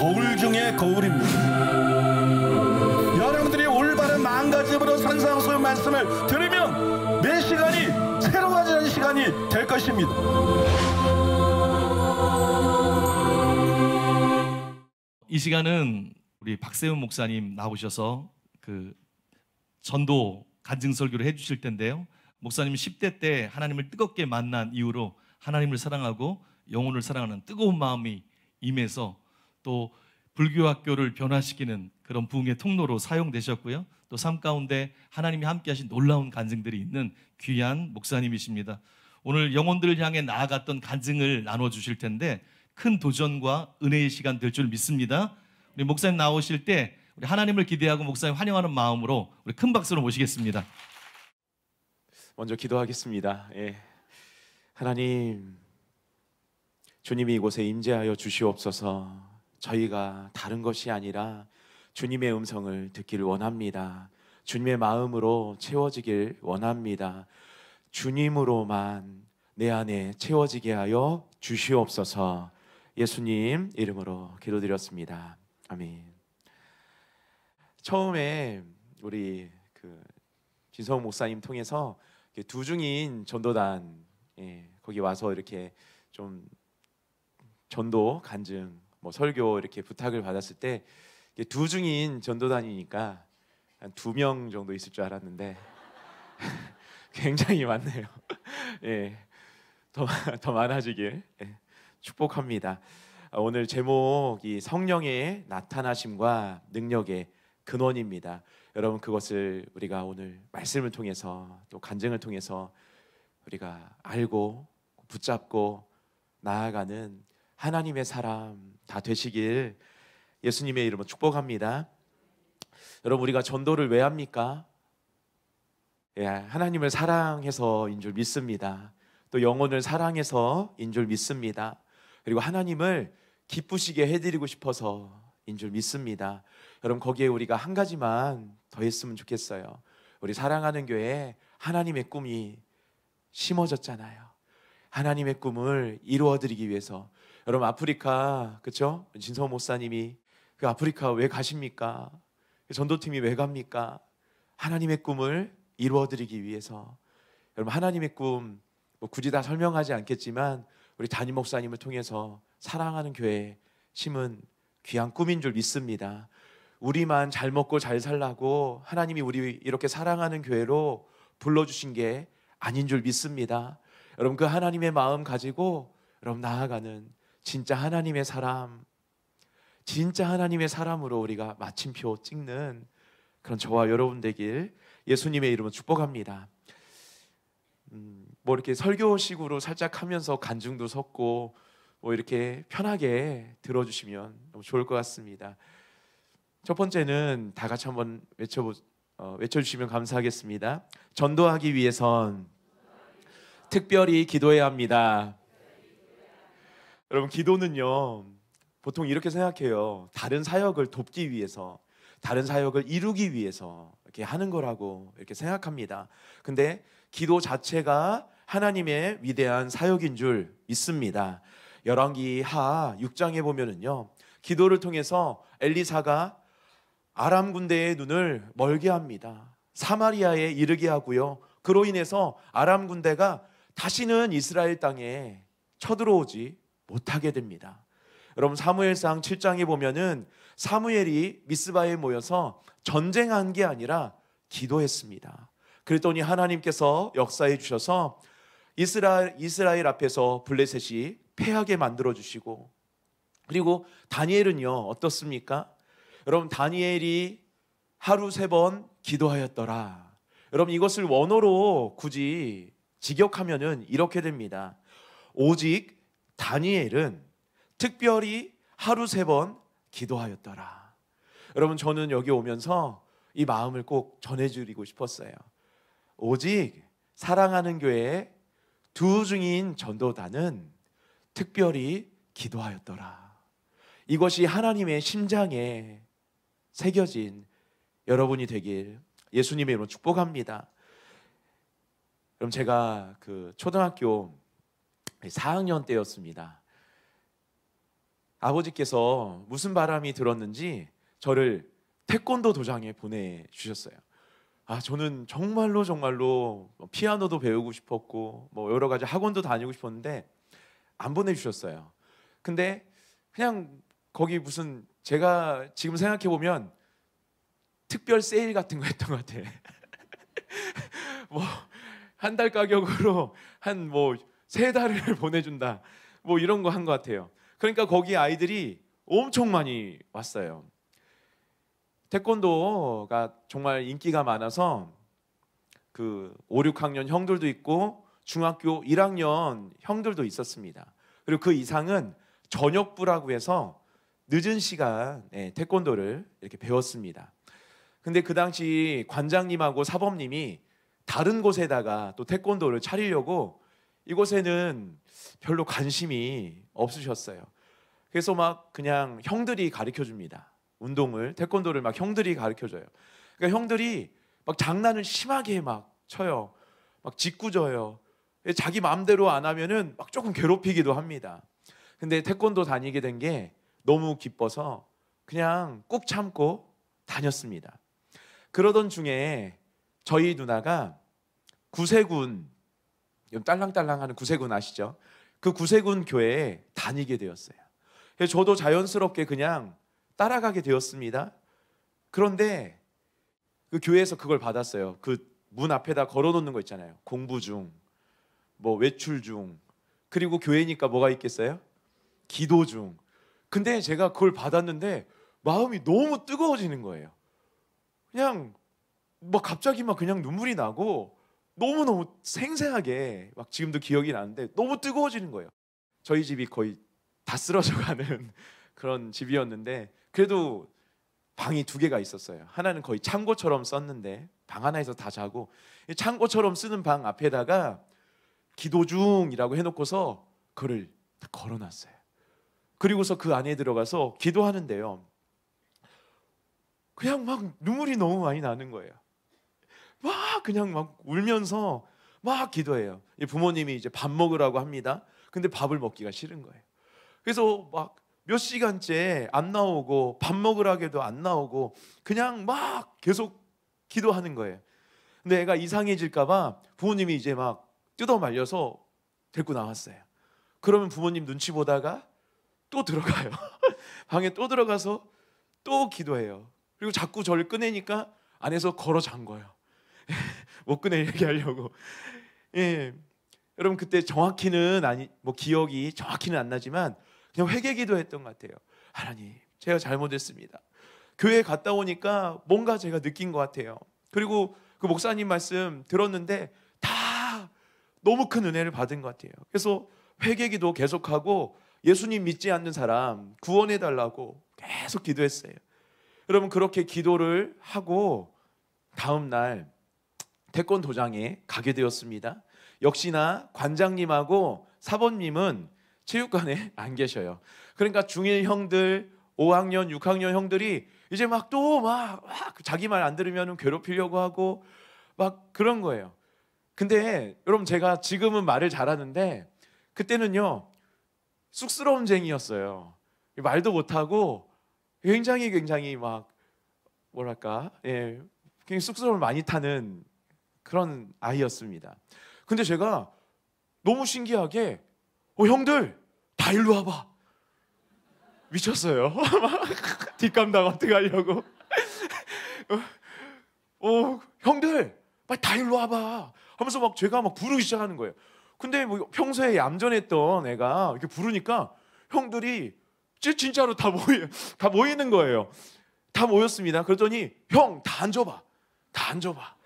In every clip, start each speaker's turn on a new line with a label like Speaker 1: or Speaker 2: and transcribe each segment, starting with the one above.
Speaker 1: 거울 중에 거울입니다. 여러분들이 올바른 마가짐으로 산상수훈 말씀을 들으면 내 시간이 새로워지는 시간이 될 것입니다. 이 시간은 우리 박세훈 목사님 나오셔서 그 전도 간증 설교를 해주실 텐데요. 목사님 10대 때 하나님을 뜨겁게 만난 이후로 하나님을 사랑하고 영혼을 사랑하는 뜨거운 마음이 임해서 또 불교 학교를 변화시키는 그런 부흥의 통로로 사용되셨고요. 또 삶 가운데 하나님이 함께하신 놀라운 간증들이 있는 귀한 목사님이십니다. 오늘 영혼들을 향해 나아갔던 간증을 나눠 주실 텐데 큰 도전과 은혜의 시간 될 줄 믿습니다. 우리 목사님 나오실 때 우리 하나님을 기대하고 목사님 환영하는 마음으로 우리 큰 박수로 모시겠습니다. 먼저 기도하겠습니다. 예. 하나님 주님이 이곳에 임재하여 주시옵소서. 저희가 다른 것이 아니라 주님의 음성을 듣기를 원합니다. 주님의 마음으로 채워지길 원합니다. 주님으로만 내 안에 채워지게 하여 주시옵소서. 예수님 이름으로 기도드렸습니다. 아멘. 처음에 우리 그 진성 목사님 통해서 두 중인 전도단 예, 거기 와서 이렇게 좀 전도 간증 뭐 설교 이렇게 부탁을 받았을 때 두 중인 전도단이니까 한 두 명 정도 있을 줄 알았는데 굉장히 많네요. 예. 더, 더 많아지길 예. 축복합니다. 오늘 제목이 성령의 나타나심과 능력의 근원입니다. 여러분 그것을 우리가 오늘 말씀을 통해서 또 간증을 통해서 우리가 알고 붙잡고 나아가는 하나님의 사람 다 되시길 예수님의 이름으로 축복합니다. 여러분 우리가 전도를 왜 합니까? 예, 하나님을 사랑해서인 줄 믿습니다. 또 영혼을 사랑해서인 줄 믿습니다. 그리고 하나님을 기쁘시게 해드리고 싶어서인 줄 믿습니다. 여러분 거기에 우리가 한 가지만 더 했으면 좋겠어요. 우리 사랑하는 교회 하나님의 꿈이 심어졌잖아요. 하나님의 꿈을 이루어드리기 위해서 여러분 아프리카 그렇죠? 진서 목사님이 그 아프리카 왜 가십니까? 그 전도팀이 왜 갑니까? 하나님의 꿈을 이루어드리기 위해서 여러분 하나님의 꿈 뭐 굳이 다 설명하지 않겠지만 우리 담임 목사님을 통해서 사랑하는 교회 심은 귀한 꿈인 줄 믿습니다. 우리만 잘 먹고 잘 살라고 하나님이 우리 이렇게 사랑하는 교회로 불러주신 게 아닌 줄 믿습니다. 여러분 그 하나님의 마음 가지고 여러분 나아가는 진짜 하나님의 사람, 진짜 하나님의 사람으로 우리가 마침표 찍는 그런 저와 여러분 되길 예수님의 이름으로 축복합니다. 음, 뭐 이렇게 설교식으로 살짝 하면서 간증도 섞고 뭐 이렇게 편하게 들어주시면 너무 좋을 것 같습니다. 첫 번째는 다 같이 한번 외쳐보, 어, 외쳐주시면 감사하겠습니다. 전도하기 위해선 특별히 기도해야 합니다. 여러분 기도는요 보통 이렇게 생각해요. 다른 사역을 돕기 위해서, 다른 사역을 이루기 위해서 이렇게 하는 거라고 이렇게 생각합니다. 근데 기도 자체가 하나님의 위대한 사역인 줄 믿습니다. 열왕기 하 6장에 보면은요. 기도를 통해서 엘리사가 아람 군대의 눈을 멀게 합니다. 사마리아에 이르게 하고요. 그로 인해서 아람 군대가 다시는 이스라엘 땅에 쳐들어오지 못하게 됩니다. 여러분 사무엘상 7장에 보면은 사무엘이 미스바에 모여서 전쟁한 게 아니라 기도했습니다. 그랬더니 하나님께서 역사해 주셔서 이스라엘, 이스라엘 앞에서 블레셋이 패하게 만들어 주시고 그리고 다니엘은요 어떻습니까? 여러분 다니엘이 하루 세 번 기도하였더라. 여러분 이것을 원어로 굳이 직역하면은 이렇게 됩니다. 오직 다니엘은 특별히 하루 세 번 기도하였더라. 여러분 저는 여기 오면서 이 마음을 꼭 전해드리고 싶었어요. 오직 사랑하는 교회두 중인 전도단은 특별히 기도하였더라. 이것이 하나님의 심장에 새겨진 여러분이 되길 예수님의 이름으로 축복합니다. 그럼 제가 그 초등학교 4학년 때였습니다. 아버지께서 무슨 바람이 들었는지 저를 태권도 도장에 보내주셨어요. 아, 저는 정말로 정말로 뭐 피아노도 배우고 싶었고 뭐 여러 가지 학원도 다니고 싶었는데 안 보내주셨어요. 근데 그냥 거기 무슨 제가 지금 생각해 보면 특별 세일 같은 거 했던 것 같아. 뭐한 달 가격으로 한뭐 세 달을 보내준다. 뭐 이런 거 한 것 같아요. 그러니까 거기 아이들이 엄청 많이 왔어요. 태권도가 정말 인기가 많아서 그 5, 6학년 형들도 있고 중학교 1학년 형들도 있었습니다. 그리고 그 이상은 저녁부라고 해서 늦은 시간에 태권도를 이렇게 배웠습니다. 근데 그 당시 관장님하고 사범님이 다른 곳에다가 또 태권도를 차리려고 이곳에는 별로 관심이 없으셨어요. 그래서 막 그냥 형들이 가르쳐 줍니다. 운동을 태권도를 막 형들이 가르쳐 줘요. 그러니까 형들이 막 장난을 심하게 막 쳐요. 막 짓궂어요. 자기 마음대로 안 하면은 막 조금 괴롭히기도 합니다. 근데 태권도 다니게 된 게 너무 기뻐서 그냥 꾹 참고 다녔습니다. 그러던 중에 저희 누나가 구세군 딸랑딸랑하는 구세군 아시죠? 그 구세군 교회에 다니게 되었어요. 저도 자연스럽게 그냥 따라가게 되었습니다. 그런데 그 교회에서 그걸 받았어요. 그 문 앞에다 걸어놓는 거 있잖아요. 공부 중, 뭐 외출 중, 그리고 교회니까 뭐가 있겠어요? 기도 중. 근데 제가 그걸 받았는데 마음이 너무 뜨거워지는 거예요. 그냥 뭐 갑자기 막 그냥 눈물이 나고 너무 너무 생생하게 막 지금도 기억이 나는데 너무 뜨거워지는 거예요. 저희 집이 거의 다 쓰러져 가는 그런 집이었는데 그래도 방이 두 개가 있었어요. 하나는 거의 창고처럼 썼는데 방 하나에서 다 자고 창고처럼 쓰는 방 앞에다가 기도 중이라고 해놓고서 그를 걸어놨어요. 그리고서 그 안에 들어가서 기도하는데요. 그냥 막 눈물이 너무 많이 나는 거예요. 막 그냥 막 울면서 막 기도해요. 부모님이 이제 밥 먹으라고 합니다. 근데 밥을 먹기가 싫은 거예요. 그래서 막 몇 시간째 안 나오고 밥 먹으라게도 안 나오고 그냥 막 계속 기도하는 거예요. 근데 애가 이상해질까봐 부모님이 이제 막 뜯어 말려서 데리고 나왔어요. 그러면 부모님 눈치 보다가 또 들어가요. 방에 또 들어가서 또 기도해요. 그리고 자꾸 저를 꺼내니까 안에서 걸어 잠궈요. 목근에 얘기하려고. 예. 여러분 그때 정확히는 아니 뭐 기억이 정확히는 안 나지만 그냥 회개 기도했던 것 같아요. 하나님, 제가 잘못했습니다. 교회 갔다 오니까 뭔가 제가 느낀 것 같아요. 그리고 그 목사님 말씀 들었는데 다 너무 큰 은혜를 받은 것 같아요. 그래서 회개 기도 계속하고 예수님 믿지 않는 사람 구원해 달라고 계속 기도했어요. 여러분 그렇게 기도를 하고 다음 날 태권 도장에 가게 되었습니다. 역시나 관장님하고 사범님은 체육관에 안 계셔요. 그러니까 중1 형들, 5학년, 6학년 형들이 이제 막또 막, 막 자기 말 안 들으면 괴롭히려고 하고 막 그런 거예요. 근데 여러분 제가 지금은 말을 잘하는데 그때는요 쑥스러운 쟁이였어요. 말도 못하고 굉장히 굉장히 막 뭐랄까 예 굉장히 쑥스러움을 많이 타는 그런 아이였습니다. 근데 제가 너무 신기하게 어 형들 다 일로 와봐 미쳤어요. 뒷감당 어떻게 하려고? 어 형들 빨리 다 일로 와봐 하면서 막 제가 막 부르기 시작하는 거예요. 근데 뭐 평소에 얌전했던 애가 이렇게 부르니까 형들이 진짜로 다 모이 다 모이는 거예요. 다 모였습니다. 그러더니형 다 앉아봐, 다 앉아봐.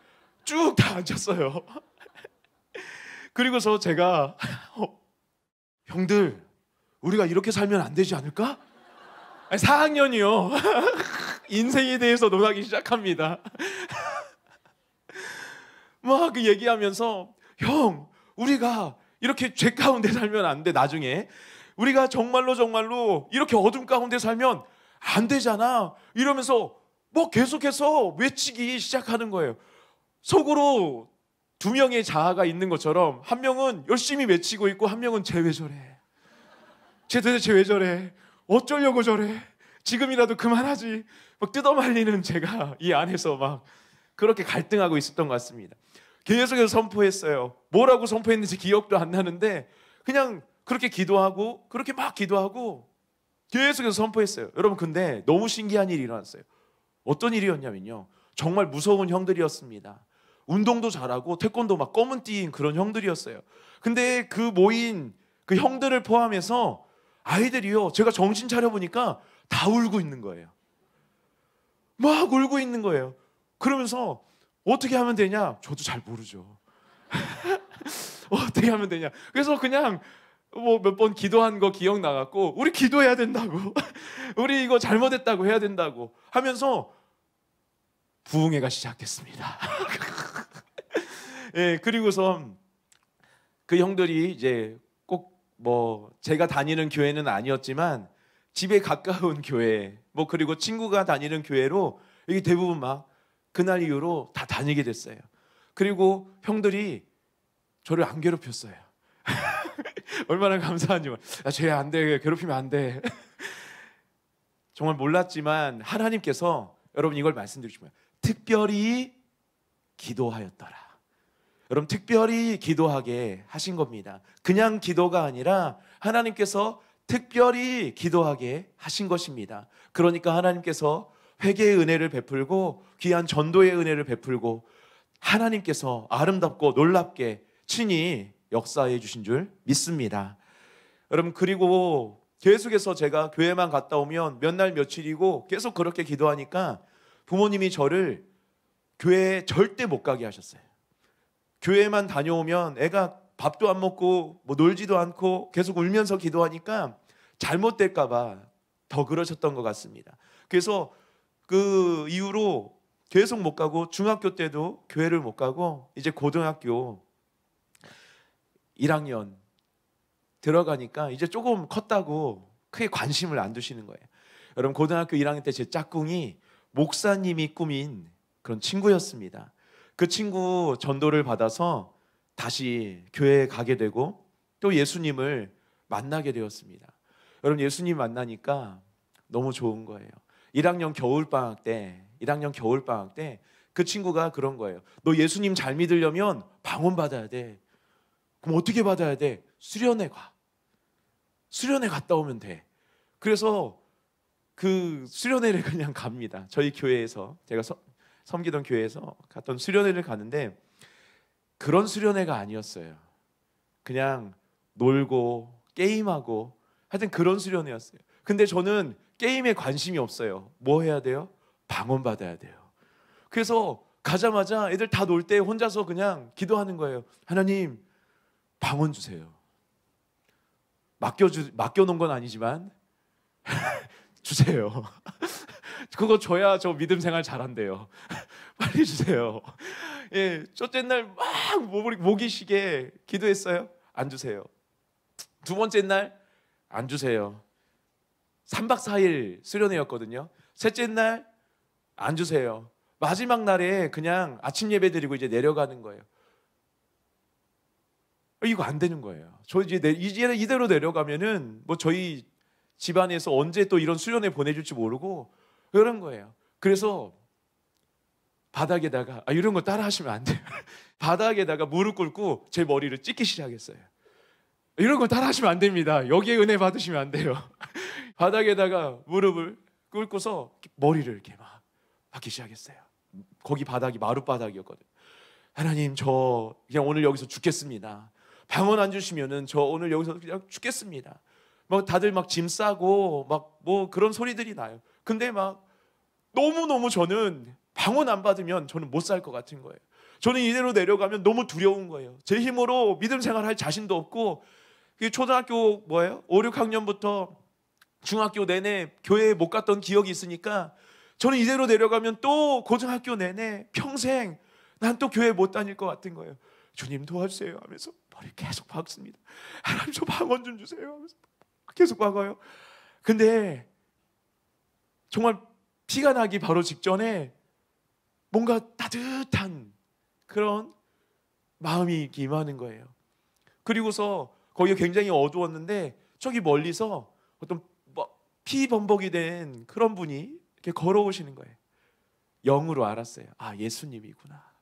Speaker 1: 쭉다 앉았어요. 그리고서 제가 어, 형들 우리가 이렇게 살면 안 되지 않을까? 아니, 4학년이요. 인생에 대해서 논하기 시작합니다. 막 얘기하면서 형 우리가 이렇게 죄 가운데 살면 안 돼 나중에 우리가 정말로 정말로 이렇게 어둠 가운데 살면 안 되잖아 이러면서 뭐 계속해서 외치기 시작하는 거예요. 속으로 두 명의 자아가 있는 것처럼 한 명은 열심히 외치고 있고 한 명은 쟤왜 저래? 쟤 도대체 왜 저래? 어쩌려고 저래? 지금이라도 그만하지. 막 뜯어말리는 제가 이 안에서 막 그렇게 갈등하고 있었던 것 같습니다. 계속해서 선포했어요. 뭐라고 선포했는지 기억도 안 나는데 그냥 그렇게 기도하고 그렇게 막 기도하고 계속해서 선포했어요. 여러분 근데 너무 신기한 일이 일어났어요. 어떤 일이었냐면요. 정말 무서운 형들이었습니다. 운동도 잘하고 태권도 막 검은 띠인 그런 형들이었어요. 근데 그 모인 그 형들을 포함해서 아이들이요. 제가 정신 차려 보니까 다 울고 있는 거예요. 막 울고 있는 거예요. 그러면서 어떻게 하면 되냐? 저도 잘 모르죠. 어떻게 하면 되냐? 그래서 그냥 뭐 몇 번 기도한 거 기억 나갖고 우리 기도해야 된다고. 우리 이거 잘못했다고 해야 된다고 하면서 부흥회가 시작됐습니다. 예, 그리고서 그 형들이 이제 꼭 뭐 제가 다니는 교회는 아니었지만 집에 가까운 교회 뭐 그리고 친구가 다니는 교회로 이게 대부분 막 그날 이후로 다 다니게 됐어요. 그리고 형들이 저를 안 괴롭혔어요. 얼마나 감사한지 쟤안 아, 돼. 괴롭히면 안 돼. 정말 몰랐지만 하나님께서 여러분 이걸 말씀드리시면 특별히 기도하였더라. 여러분 특별히 기도하게 하신 겁니다. 그냥 기도가 아니라 하나님께서 특별히 기도하게 하신 것입니다. 그러니까 하나님께서 회개의 은혜를 베풀고 귀한 전도의 은혜를 베풀고 하나님께서 아름답고 놀랍게 친히 역사해 주신 줄 믿습니다. 여러분 그리고 계속해서 제가 교회만 갔다 오면 몇 날 며칠이고 계속 그렇게 기도하니까 부모님이 저를 교회에 절대 못 가게 하셨어요. 교회만 다녀오면 애가 밥도 안 먹고 뭐 놀지도 않고 계속 울면서 기도하니까 잘못될까봐 더 그러셨던 것 같습니다. 그래서 그 이후로 계속 못 가고 중학교 때도 교회를 못 가고 이제 고등학교 1학년 들어가니까 이제 조금 컸다고 크게 관심을 안 두시는 거예요. 여러분 고등학교 1학년 때 제 짝꿍이 목사님이 꾸민 그런 친구였습니다. 그 친구 전도를 받아서 다시 교회에 가게 되고 또 예수님을 만나게 되었습니다. 여러분 예수님 만나니까 너무 좋은 거예요. 1학년 겨울 방학 때, 1학년 겨울 방학 때 그 친구가 그런 거예요. 너 예수님 잘 믿으려면 방언 받아야 돼. 그럼 어떻게 받아야 돼? 수련회 가. 수련회 갔다 오면 돼. 그래서 그 수련회를 그냥 갑니다. 저희 교회에서 제가 서, 섬기던 교회에서 갔던 수련회를 가는데 그런 수련회가 아니었어요. 그냥 놀고 게임하고 하여튼 그런 수련회였어요. 근데 저는 게임에 관심이 없어요. 뭐 해야 돼요? 방언 받아야 돼요. 그래서 가자마자 애들 다 놀 때 혼자서 그냥 기도하는 거예요. 하나님 방언 주세요. 맡겨주 맡겨놓은 건 아니지만 주세요. 그거 줘야 저 믿음 생활 잘한대요. 빨리 주세요. 예, 첫째 날막 목이 시게 기도했어요. 안 주세요. 두 번째 날 안 주세요. 3박 4일 수련회였거든요. 셋째 날 안 주세요. 마지막 날에 그냥 아침 예배 드리고 이제 내려가는 거예요. 어, 이거 안 되는 거예요. 저 이제 내, 이제 이대로 내려가면은 뭐 저희 집안에서 언제 또 이런 수련회 보내줄지 모르고 그런 거예요. 그래서 바닥에다가 아, 이런 거 따라 하시면 안 돼요. 바닥에다가 무릎 꿇고 제 머리를 찢기 시작했어요. 이런 거 따라 하시면 안 됩니다. 여기에 은혜 받으시면 안 돼요. 바닥에다가 무릎을 꿇고서 머리를 이렇게 막 받기 시작했어요. 거기 바닥이 마룻바닥이었거든요. 하나님 저 그냥 오늘 여기서 죽겠습니다. 병원 안 주시면은 저 오늘 여기서 그냥 죽겠습니다. 막 다들 막 짐 싸고 막 뭐 그런 소리들이 나요. 근데 막 너무너무 저는 방언 안 받으면 저는 못 살 것 같은 거예요. 저는 이대로 내려가면 너무 두려운 거예요. 제 힘으로 믿음 생활할 자신도 없고 초등학교 뭐예요? 5, 6학년부터 중학교 내내 교회에 못 갔던 기억이 있으니까 저는 이대로 내려가면 또 고등학교 내내 평생 난 또 교회 못 다닐 것 같은 거예요. 주님 도와주세요 하면서 머리 계속 박습니다. 하나님 저 방언 좀 주세요 하면서 계속 박아요. 근데 정말 피가 나기 바로 직전에 뭔가 따뜻한 그런 마음이 임하는 거예요. 그리고서 거기가 굉장히 어두웠는데 저기 멀리서 어떤 뭐 피 범벅이 된 그런 분이 이렇게 걸어오시는 거예요. 영으로 알았어요. 아, 예수님이구나.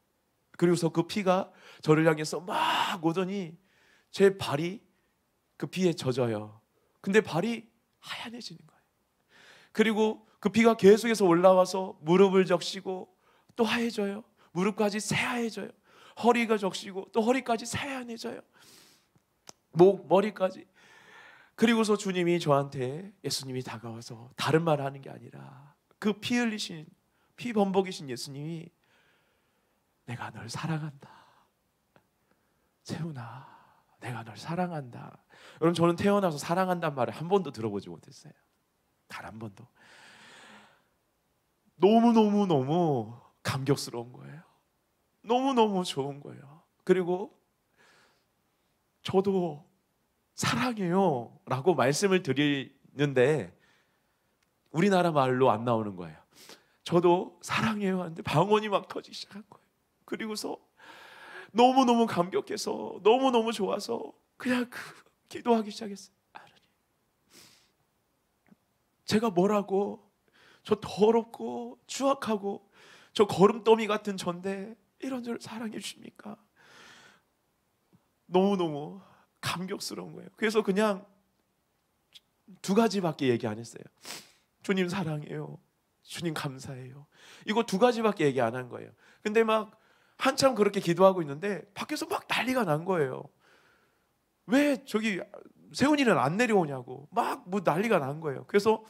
Speaker 1: 그리고서 그 피가 저를 향해서 막 오더니 제 발이 그 피에 젖어요. 근데 발이 하얀해지는 거예요. 그리고 그 피가 계속해서 올라와서 무릎을 적시고 또 하얘져요. 무릎까지 새하얘져요. 허리가 적시고 또 허리까지 새하얘져요. 목, 머리까지. 그리고서 주님이 저한테 예수님이 다가와서 다른 말 하는 게 아니라 그 피 흘리신, 피 범벅이신 예수님이 내가 널 사랑한다. 세훈아, 내가 널 사랑한다. 여러분, 저는 태어나서 사랑한다 말을 한 번도 들어보지 못했어요. 단 한 번도. 너무너무너무 감격스러운 거예요. 너무너무 좋은 거예요. 그리고 저도 사랑해요 라고 말씀을 드리는데 우리나라 말로 안 나오는 거예요. 저도 사랑해요 하는데 방언이 막 터지기 시작한 거예요. 그리고서 너무너무 감격해서 너무너무 좋아서 그냥 그 기도하기 시작했어요. 제가 뭐라고 저 더럽고 추악하고 저 거름더미 같은 전데 이런 저를 사랑해 주십니까? 너무너무 감격스러운 거예요. 그래서 그냥 두 가지밖에 얘기 안 했어요. 주님 사랑해요. 주님 감사해요. 이거 두 가지밖에 얘기 안 한 거예요. 근데 막 한참 그렇게 기도하고 있는데 밖에서 막 난리가 난 거예요. 왜 저기 세훈이는 안 내려오냐고 막 뭐 난리가 난 거예요. 그래서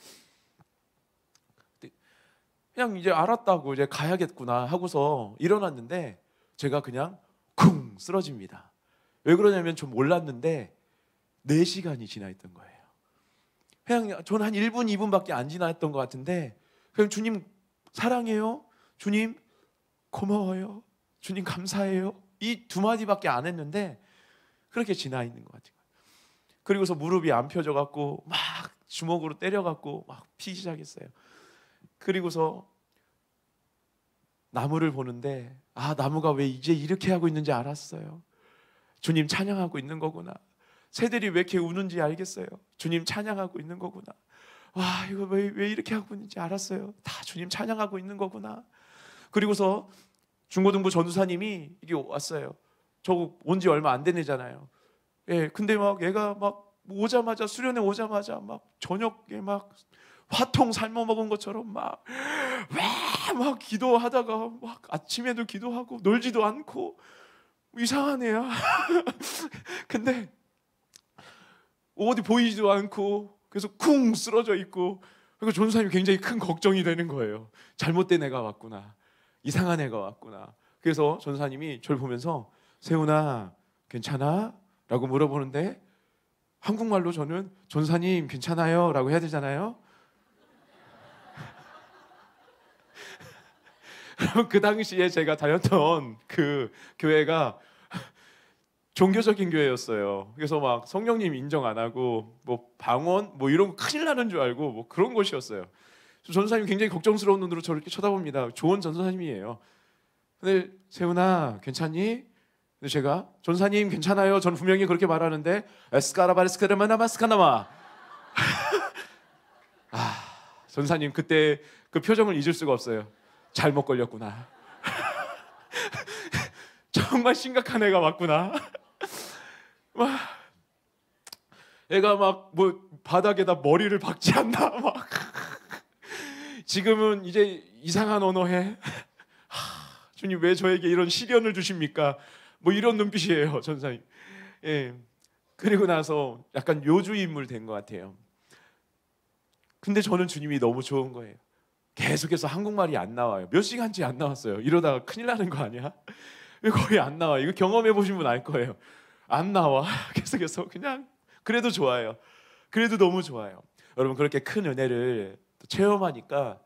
Speaker 1: 그냥 이제 알았다고 이제 가야겠구나 하고서 일어났는데 제가 그냥 쿵 쓰러집니다. 왜 그러냐면 좀 몰랐는데 4시간이 지나 있던 거예요. 그냥 저는 한 1분, 2분밖에 안 지났던 것 같은데 그냥 주님 사랑해요. 주님 고마워요. 주님 감사해요. 이 두 마디밖에 안 했는데 그렇게 지나 있는 것 같아요. 그리고서 무릎이 안 펴져 갖고 막 주먹으로 때려 갖고 막 피 시작했어요. 그리고서 나무를 보는데 아 나무가 왜 이제 이렇게 하고 있는지 알았어요. 주님 찬양하고 있는 거구나. 새들이 왜 이렇게 우는지 알겠어요. 주님 찬양하고 있는 거구나. 와 이거 왜, 왜 이렇게 하고 있는지 알았어요. 다 주님 찬양하고 있는 거구나. 그리고서 중고등부 전도사님이 이게 왔어요. 저거 온지 얼마 안된 애잖아요. 예, 근데 막 얘가 막 오자마자 수련회 오자마자 막 저녁에 막 화통 삶아먹은 것처럼 막 왜 막 기도하다가 막 아침에도 기도하고 놀지도 않고 이상한 애야. 근데 어디 보이지도 않고 그래서 쿵 쓰러져 있고 그리고까 존사님이 굉장히 큰 걱정이 되는 거예요. 잘못된 애가 왔구나. 이상한 애가 왔구나. 그래서 전사님이 저를 보면서 세훈아 괜찮아? 라고 물어보는데 한국말로 저는 전사님 괜찮아요? 라고 해야 되잖아요. 그 당시에 제가 다녔던 그 교회가 종교적인 교회였어요. 그래서 막 성령님 인정 안 하고 뭐 방언 뭐 이런 거 큰일 나는 줄 알고 뭐 그런 곳이었어요. 전사님 굉장히 걱정스러운 눈으로 저를 이렇게 쳐다봅니다. 좋은 전사님이에요. 근데 세훈아 괜찮니? 근데 제가 전사님 괜찮아요. 전 분명히 그렇게 말하는데 에스카라바레스카라마나마스카나마 아 전사님 그때 그 표정을 잊을 수가 없어요. 잘못 걸렸구나. 정말 심각한 애가 왔구나. 애가 막 뭐 바닥에다 머리를 박지 않나 막 지금은 이제 이상한 언어에 주님 왜 저에게 이런 시련을 주십니까? 뭐 이런 눈빛이에요 전사님. 예. 그리고 나서 약간 요주 인물 된 것 같아요. 근데 저는 주님이 너무 좋은 거예요. 계속해서 한국말이 안 나와요. 몇 시간째 안 나왔어요. 이러다가 큰일 나는 거 아니야? 거의 안 나와. 이거 경험해 보신 분 알 거예요. 안 나와. 계속해서 그냥 그래도 좋아요. 그래도 너무 좋아요. 여러분 그렇게 큰 은혜를 체험하니까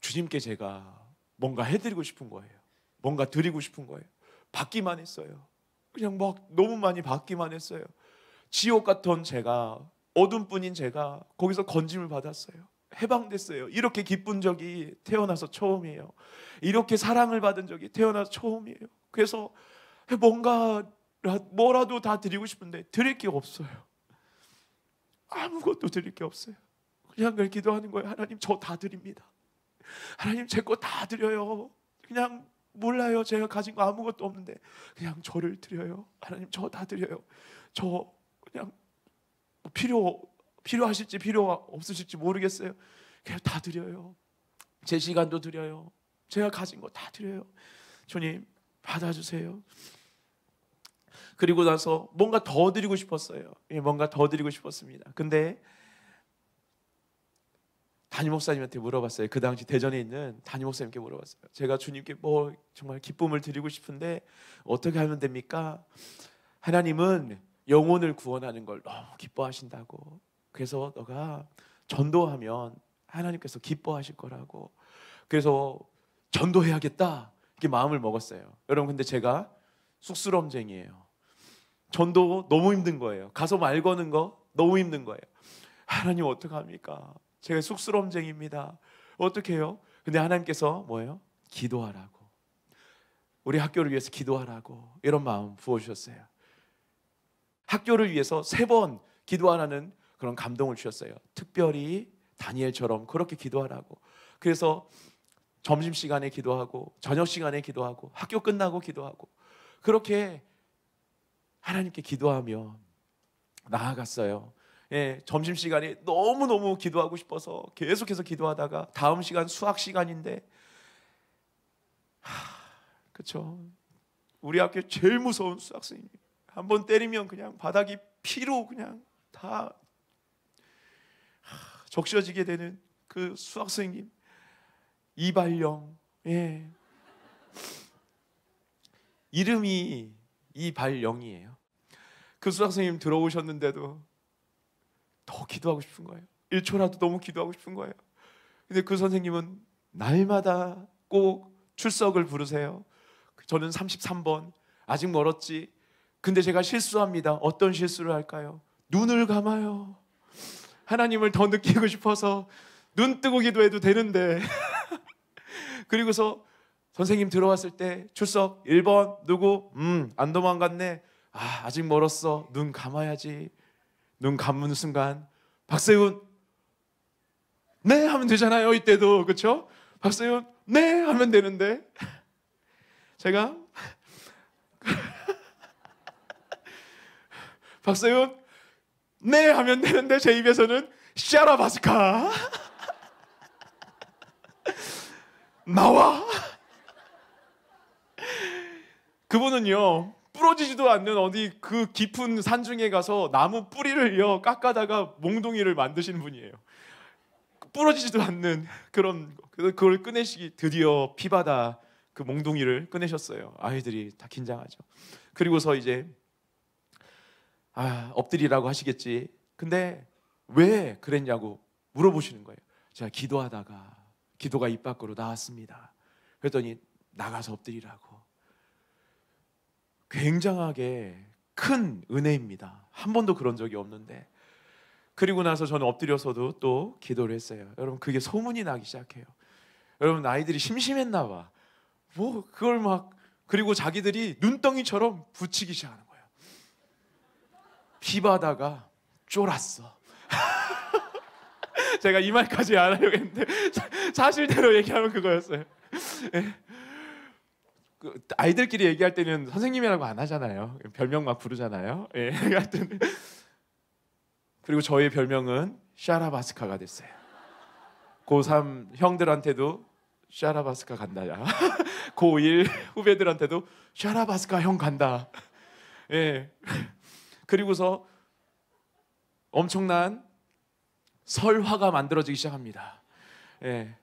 Speaker 1: 주님께 제가 뭔가 해드리고 싶은 거예요. 뭔가 드리고 싶은 거예요. 받기만 했어요. 그냥 막 너무 많이 받기만 했어요. 지옥 같은 제가 어둠뿐인 제가 거기서 건짐을 받았어요. 해방됐어요. 이렇게 기쁜 적이 태어나서 처음이에요. 이렇게 사랑을 받은 적이 태어나서 처음이에요. 그래서 뭔가 뭐라도 다 드리고 싶은데 드릴 게 없어요. 아무것도 드릴 게 없어요. 그냥 그 기도하는 거예요. 하나님 저 다 드립니다. 하나님 제 거 다 드려요. 그냥 몰라요. 제가 가진 거 아무것도 없는데 그냥 저를 드려요. 하나님 저 다 드려요. 저 그냥 필요 필요하실지 필요 없으실지 모르겠어요. 그냥 다 드려요. 제 시간도 드려요. 제가 가진 거 다 드려요. 주님 받아주세요. 그리고 나서 뭔가 더 드리고 싶었어요. 예, 뭔가 더 드리고 싶었습니다. 근데 담임 목사님한테 물어봤어요. 그 당시 대전에 있는 담임 목사님께 물어봤어요. 제가 주님께 뭐 정말 기쁨을 드리고 싶은데 어떻게 하면 됩니까? 하나님은 영혼을 구원하는 걸 너무 기뻐하신다고 그래서 너가 전도하면 하나님께서 기뻐하실 거라고. 그래서 전도해야겠다. 이렇게 마음을 먹었어요. 여러분 근데 제가 쑥스럼쟁이에요. 전도 너무 힘든 거예요. 가서 말 거는 거 너무 힘든 거예요. 하나님 어떡합니까? 제가 쑥스럼쟁입니다. 어떻게 해요? 근데 하나님께서 뭐예요? 기도하라고. 우리 학교를 위해서 기도하라고 이런 마음 부어 주셨어요. 학교를 위해서 세 번 기도하라는 그런 감동을 주셨어요. 특별히 다니엘처럼 그렇게 기도하라고. 그래서 점심 시간에 기도하고 저녁 시간에 기도하고 학교 끝나고 기도하고 그렇게 하나님께 기도하며 나아갔어요. 예, 점심 시간에 너무 너무 기도하고 싶어서 계속해서 기도하다가 다음 시간 수학 시간인데 하, 그쵸? 우리 학교 제일 무서운 수학 선생님 한번 때리면 그냥 바닥이 피로 그냥 다 적셔지게 되는 그 수학생님 이발령 예 이름이 이발령이에요. 그 수학생님 들어오셨는데도 더 기도하고 싶은 거예요. 1초라도 너무 기도하고 싶은 거예요. 근데 그 선생님은 날마다 꼭 출석을 부르세요. 그 저는 33번 아직 멀었지. 근데 제가 실수합니다. 어떤 실수를 할까요? 눈을 감아요. 하나님을 더 느끼고 싶어서 눈 뜨고 기도해도 되는데. 그리고서 선생님 들어왔을 때 출석 1번 누구? 음, 안 도망갔네. 아, 아직 멀었어. 눈 감아야지. 눈감는 순간 박세훈 네 하면 되잖아요. 이때도. 그렇죠? 박세훈 네 하면 되는데. 제가 박세훈 네 하면 되는데 제 입에서는 샤라바스카 나와 그분은요 부러지지도 않는 어디 그 깊은 산중에 가서 나무 뿌리를요 깎아다가 몽둥이를 만드신 분이에요 부러지지도 않는 그런 그걸 꺼내시기 드디어 피바다 그 몽둥이를 꺼내셨어요 아이들이 다 긴장하죠 그리고서 이제 아, 엎드리라고 하시겠지. 근데 왜 그랬냐고 물어보시는 거예요. 제가 기도하다가 기도가 입 밖으로 나왔습니다. 그랬더니 나가서 엎드리라고. 굉장하게 큰 은혜입니다. 한 번도 그런 적이 없는데. 그리고 나서 저는 엎드려서도 또 기도를 했어요. 여러분 그게 소문이 나기 시작해요. 여러분 아이들이 심심했나 봐. 뭐 그걸 막 그리고 자기들이 눈덩이처럼 붙이기 시작하는 기바다가 쫄았어. 제가 이 말까지 안하려 했는데 사실대로 얘기하면 그거였어요. 예. 그 아이들끼리 얘기할 때는 선생님이라고 안 하잖아요. 별명 막 부르잖아요. 예. 하여튼 그리고 저의 별명은 샤라바스카가 됐어요. 고3 형들한테도 샤라바스카 간다. 야 고1 후배들한테도 샤라바스카 형 간다. 예. 그리고서 엄청난 설화가 만들어지기 시작합니다. 예.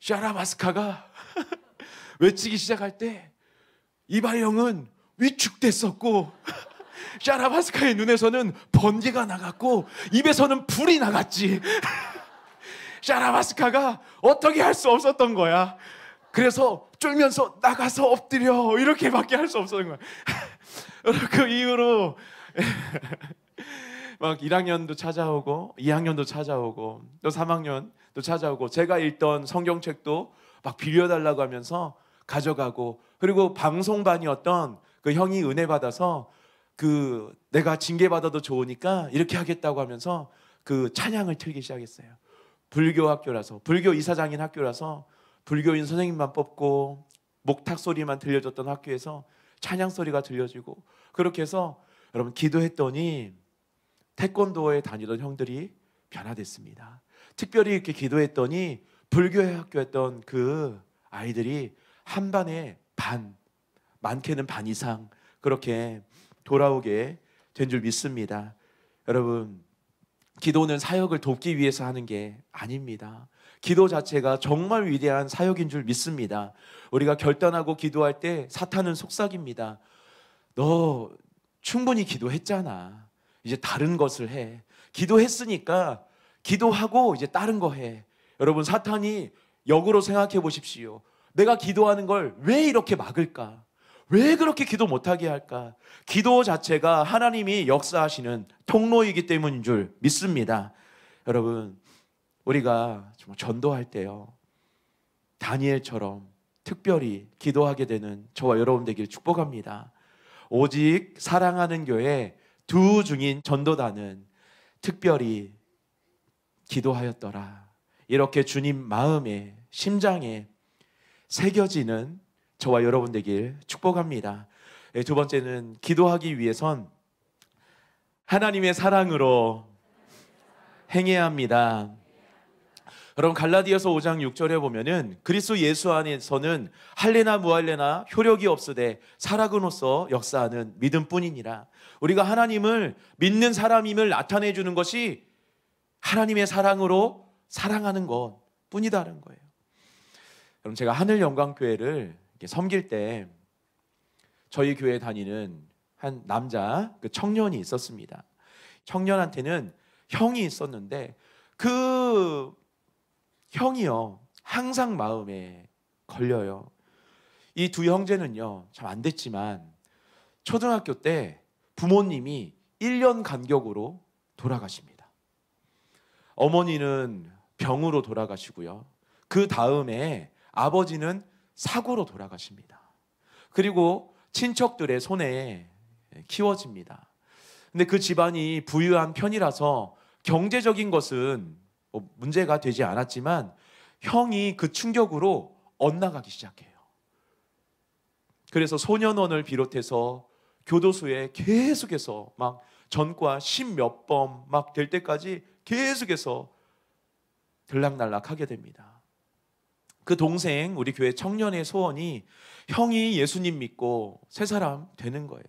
Speaker 1: 샤라마스카가 외치기 시작할 때 이발령은 위축됐었고 샤라바스카의 눈에서는 번개가 나갔고 입에서는 불이 나갔지. 샤라바스카가 어떻게 할 수 없었던 거야. 그래서 쫄면서 나가서 엎드려 이렇게밖에 할 수 없었던 거야. 그 이후로 막 1학년도 찾아오고 2학년도 찾아오고 또 3학년도 찾아오고 제가 읽던 성경책도 막 빌려달라고 하면서 가져가고 그리고 방송반이었던 그 형이 은혜 받아서 그 내가 징계 받아도 좋으니까 이렇게 하겠다고 하면서 그 찬양을 틀기 시작했어요. 불교 학교라서 불교 이사장인 학교라서 불교인 선생님만 뽑고 목탁 소리만 들려줬던 학교에서 찬양 소리가 들려지고 그렇게 해서 여러분 기도했더니 태권도에 다니던 형들이 변화됐습니다. 특별히 이렇게 기도했더니 불교에 학교했던 그 아이들이 한 반에 반 많게는 반 이상 그렇게 돌아오게 된 줄 믿습니다. 여러분 기도는 사역을 돕기 위해서 하는 게 아닙니다. 기도 자체가 정말 위대한 사역인 줄 믿습니다. 우리가 결단하고 기도할 때 사탄은 속삭입니다. 너 충분히 기도했잖아. 이제 다른 것을 해. 기도했으니까 기도하고 이제 다른 거 해. 여러분 사탄이 역으로 생각해 보십시오. 내가 기도하는 걸 왜 이렇게 막을까? 왜 그렇게 기도 못하게 할까? 기도 자체가 하나님이 역사하시는 통로이기 때문인 줄 믿습니다. 여러분, 우리가 정말 전도할 때요. 다니엘처럼 특별히 기도하게 되는 저와 여러분 되기를 축복합니다. 오직 사랑하는 교회 두 중인 전도단은 특별히 기도하였더라. 이렇게 주님 마음에 심장에 새겨지는 저와 여러분 되길 축복합니다. 예, 두 번째는 기도하기 위해선 하나님의 사랑으로 행해야 합니다. 여러분 갈라디아서 5장 6절에 보면은 그리스도 예수 안에서는 할례나 무할례나 효력이 없으되 사라으로서 역사하는 믿음뿐이니라. 우리가 하나님을 믿는 사람임을 나타내 주는 것이 하나님의 사랑으로 사랑하는 것뿐이다는 거예요. 여러분 제가 하늘 영광 교회를 섬길 때 저희 교회 다니는 한 남자 그 청년이 있었습니다. 청년한테는 형이 있었는데 그 형이요. 항상 마음에 걸려요. 이 두 형제는요. 참 안 됐지만 초등학교 때 부모님이 1년 간격으로 돌아가십니다. 어머니는 병으로 돌아가시고요. 그 다음에 아버지는 사고로 돌아가십니다. 그리고 친척들의 손에 키워집니다. 근데 그 집안이 부유한 편이라서 경제적인 것은 뭐 문제가 되지 않았지만 형이 그 충격으로 엇나가기 시작해요. 그래서 소년원을 비롯해서 교도소에 계속해서 막 전과 십몇 번 막 될 때까지 계속해서 들락날락 하게 됩니다. 그 동생 우리 교회 청년의 소원이 형이 예수님 믿고 새 사람 되는 거예요.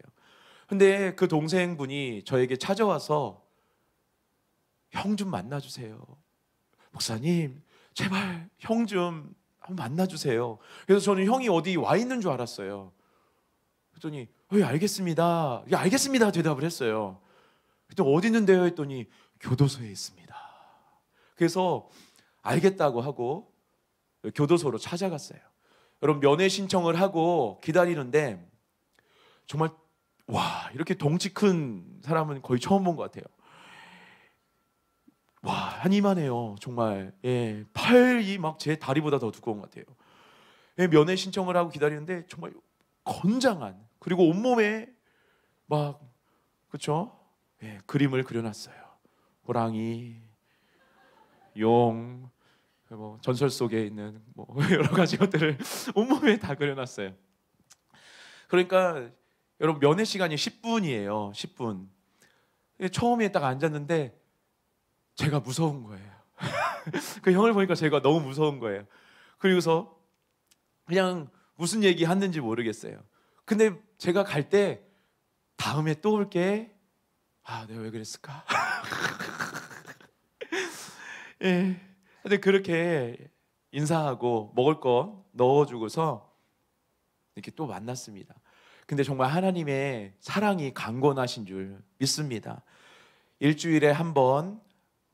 Speaker 1: 근데 그 동생분이 저에게 찾아와서 형 좀 만나 주세요. 목사님 제발 형좀 만나주세요. 그래서 저는 형이 어디 와 있는 줄 알았어요. 그랬더니 어, 예, 알겠습니다. 예, 알겠습니다. 대답을 했어요. 그랬 어디 있는데요? 했더니 교도소에 있습니다. 그래서 알겠다고 하고 교도소로 찾아갔어요. 여러분 면회 신청을 하고 기다리는데 정말 와 이렇게 덩치 큰 사람은 거의 처음 본 것 같아요. 와, 한 이만해요. 정말. 예, 팔이 막 제 다리보다 더 두꺼운 것 같아요. 예, 면회 신청을 하고 기다리는데 정말 건장한 그리고 온몸에 막 그렇죠? 예, 그림을 그려놨어요. 호랑이, 용, 뭐 전설 속에 있는 뭐 여러 가지 것들을 온몸에 다 그려놨어요. 그러니까 여러분 면회 시간이 10분이에요. 10분. 예, 처음에 딱 앉았는데 제가 무서운 거예요. 그 형을 보니까 제가 너무 무서운 거예요. 그리고서 그냥 무슨 얘기 하는지 모르겠어요. 근데 제가 갈 때 다음에 또 올게. 아, 내가 왜 그랬을까? 예. 근데 그렇게 인사하고 먹을 거 넣어주고서 이렇게 또 만났습니다. 근데 정말 하나님의 사랑이 강건하신 줄 믿습니다. 일주일에 한번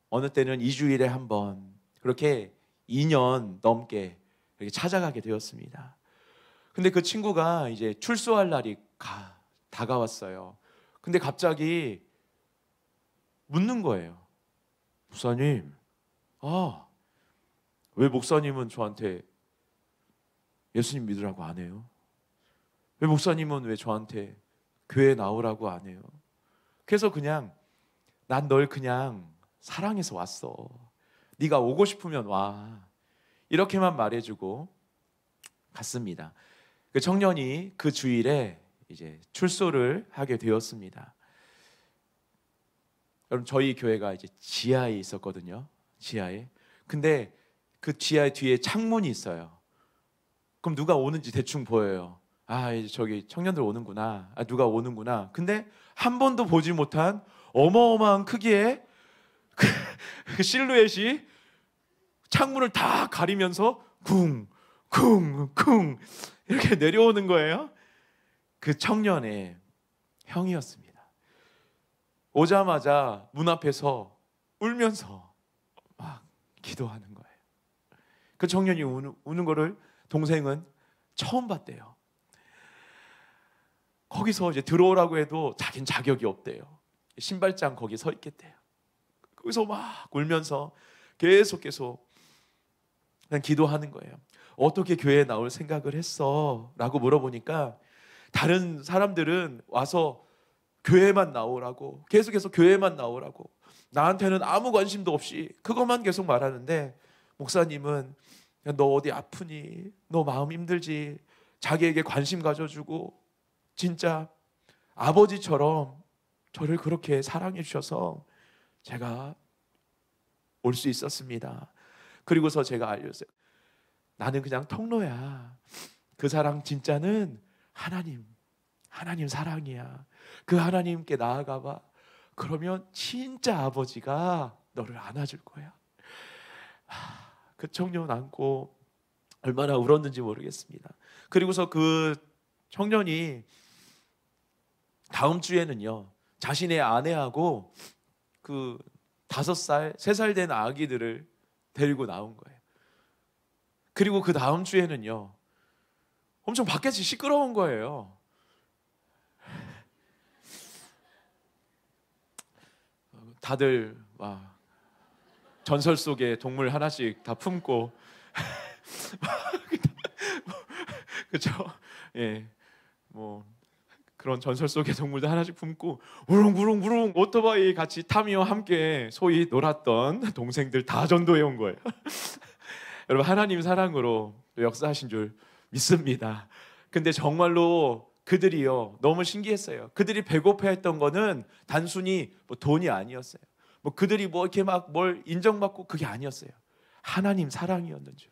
Speaker 1: 어느 때는 2주일에 한 번 그렇게 2년 넘게 이렇게 찾아가게 되었습니다. 근데 그 친구가 이제 출소할 날이 가, 다가왔어요. 근데 갑자기 묻는 거예요. 목사님, 아, 왜 목사님은 저한테 예수님 믿으라고 안 해요? 왜 목사님은 왜 저한테 교회 나오라고 안 해요? 그래서 그냥 난 널 그냥 사랑해서 왔어. 네가 오고 싶으면 와. 이렇게만 말해주고 갔습니다. 그 청년이 그 주일에 이제 출소를 하게 되었습니다. 여러분 저희 교회가 이제 지하에 있었거든요. 지하에. 근데 그 지하 뒤에 창문이 있어요. 그럼 누가 오는지 대충 보여요. 아, 이제 저기 청년들 오는구나. 아, 누가 오는구나. 근데 한 번도 보지 못한 어마어마한 크기의 그 실루엣이 창문을 다 가리면서 쿵, 쿵, 쿵 이렇게 내려오는 거예요. 그 청년의 형이었습니다. 오자마자 문 앞에서 울면서 막 기도하는 거예요. 그 청년이 우는, 우는 거를 동생은 처음 봤대요. 거기서 이제 들어오라고 해도 자긴 자격이 없대요. 신발장 거기 서 있겠대요. 거기서 막 울면서 계속 계속 그냥 기도하는 거예요. 어떻게 교회에 나올 생각을 했어? 라고 물어보니까 다른 사람들은 와서 교회만 나오라고 계속해서 교회만 나오라고 나한테는 아무 관심도 없이 그것만 계속 말하는데 목사님은 너 어디 아프니? 너 마음 힘들지? 자기에게 관심 가져주고 진짜 아버지처럼 저를 그렇게 사랑해 주셔서 제가 올 수 있었습니다. 그리고서 제가 알려줬어요. 나는 그냥 통로야. 그 사랑 진짜는 하나님, 하나님 사랑이야. 그 하나님께 나아가 봐. 그러면 진짜 아버지가 너를 안아줄 거야. 그 청년 안고 얼마나 울었는지 모르겠습니다. 그리고서 그 청년이 다음 주에는요, 자신의 아내하고 그 다섯 살, 세 살 된 아기들을 데리고 나온 거예요. 그리고 그 다음 주에는요, 엄청 밖에서 시끄러운 거예요. 다들 와, 전설 속의 동물 하나씩 다 품고 그죠? 예, 뭐 그런 전설 속의 동물들 하나씩 품고 우렁우렁우렁 오토바이 같이 타미와 함께 소위 놀았던 동생들 다 전도해 온 거예요. 여러분 하나님 사랑으로 역사하신 줄 믿습니다. 근데 정말로 그들이요 너무 신기했어요. 그들이 배고파했던 거는 단순히 뭐 돈이 아니었어요. 뭐 그들이 뭐 이렇게 막 뭘 인정받고 그게 아니었어요. 하나님 사랑이었는 줄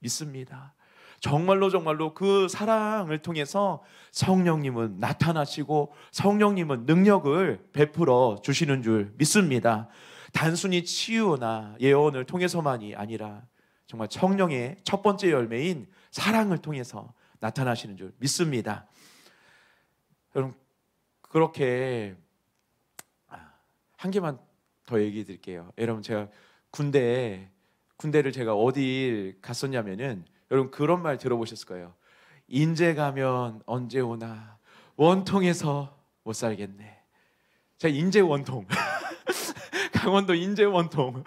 Speaker 1: 믿습니다. 정말로 정말로 그 사랑을 통해서 성령님은 나타나시고 성령님은 능력을 베풀어 주시는 줄 믿습니다. 단순히 치유나 예언을 통해서만이 아니라 정말 성령의 첫 번째 열매인 사랑을 통해서 나타나시는 줄 믿습니다. 여러분 그렇게 아, 한 개만 더 얘기해 드릴게요. 여러분 제가 군대에 군대를 제가 어디 갔었냐면은 여러분 그런 말 들어보셨을 거예요. 인제 가면 언제 오나 원통에서 못 살겠네. 제 인제 원통 강원도 인제 원통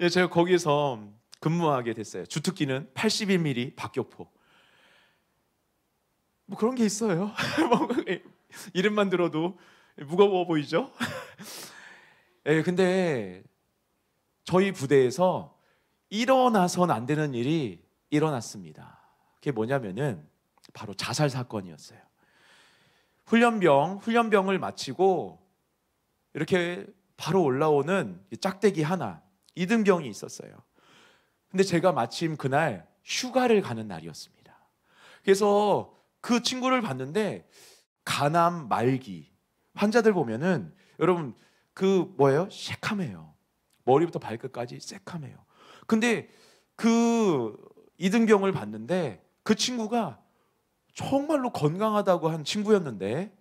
Speaker 1: 예, 제가 거기서 근무하게 됐어요. 주특기는 81mm 박격포. 뭐 그런 게 있어요. 뭐 이름만 들어도 무거워 보이죠? 예, 근데 저희 부대에서 일어나선 안 되는 일이 일어났습니다. 그게 뭐냐면은 바로 자살 사건이었어요. 훈련병, 훈련병을 마치고 이렇게 바로 올라오는 짝대기 하나, 이등병이 있었어요. 근데 제가 마침 그날 휴가를 가는 날이었습니다. 그래서 그 친구를 봤는데 간암 말기 환자들 보면은 여러분 그 뭐예요? 새카매요. 머리부터 발끝까지 새카매요. 근데 그 이등병을 봤는데 그 친구가 정말로 건강하다고 한 친구였는데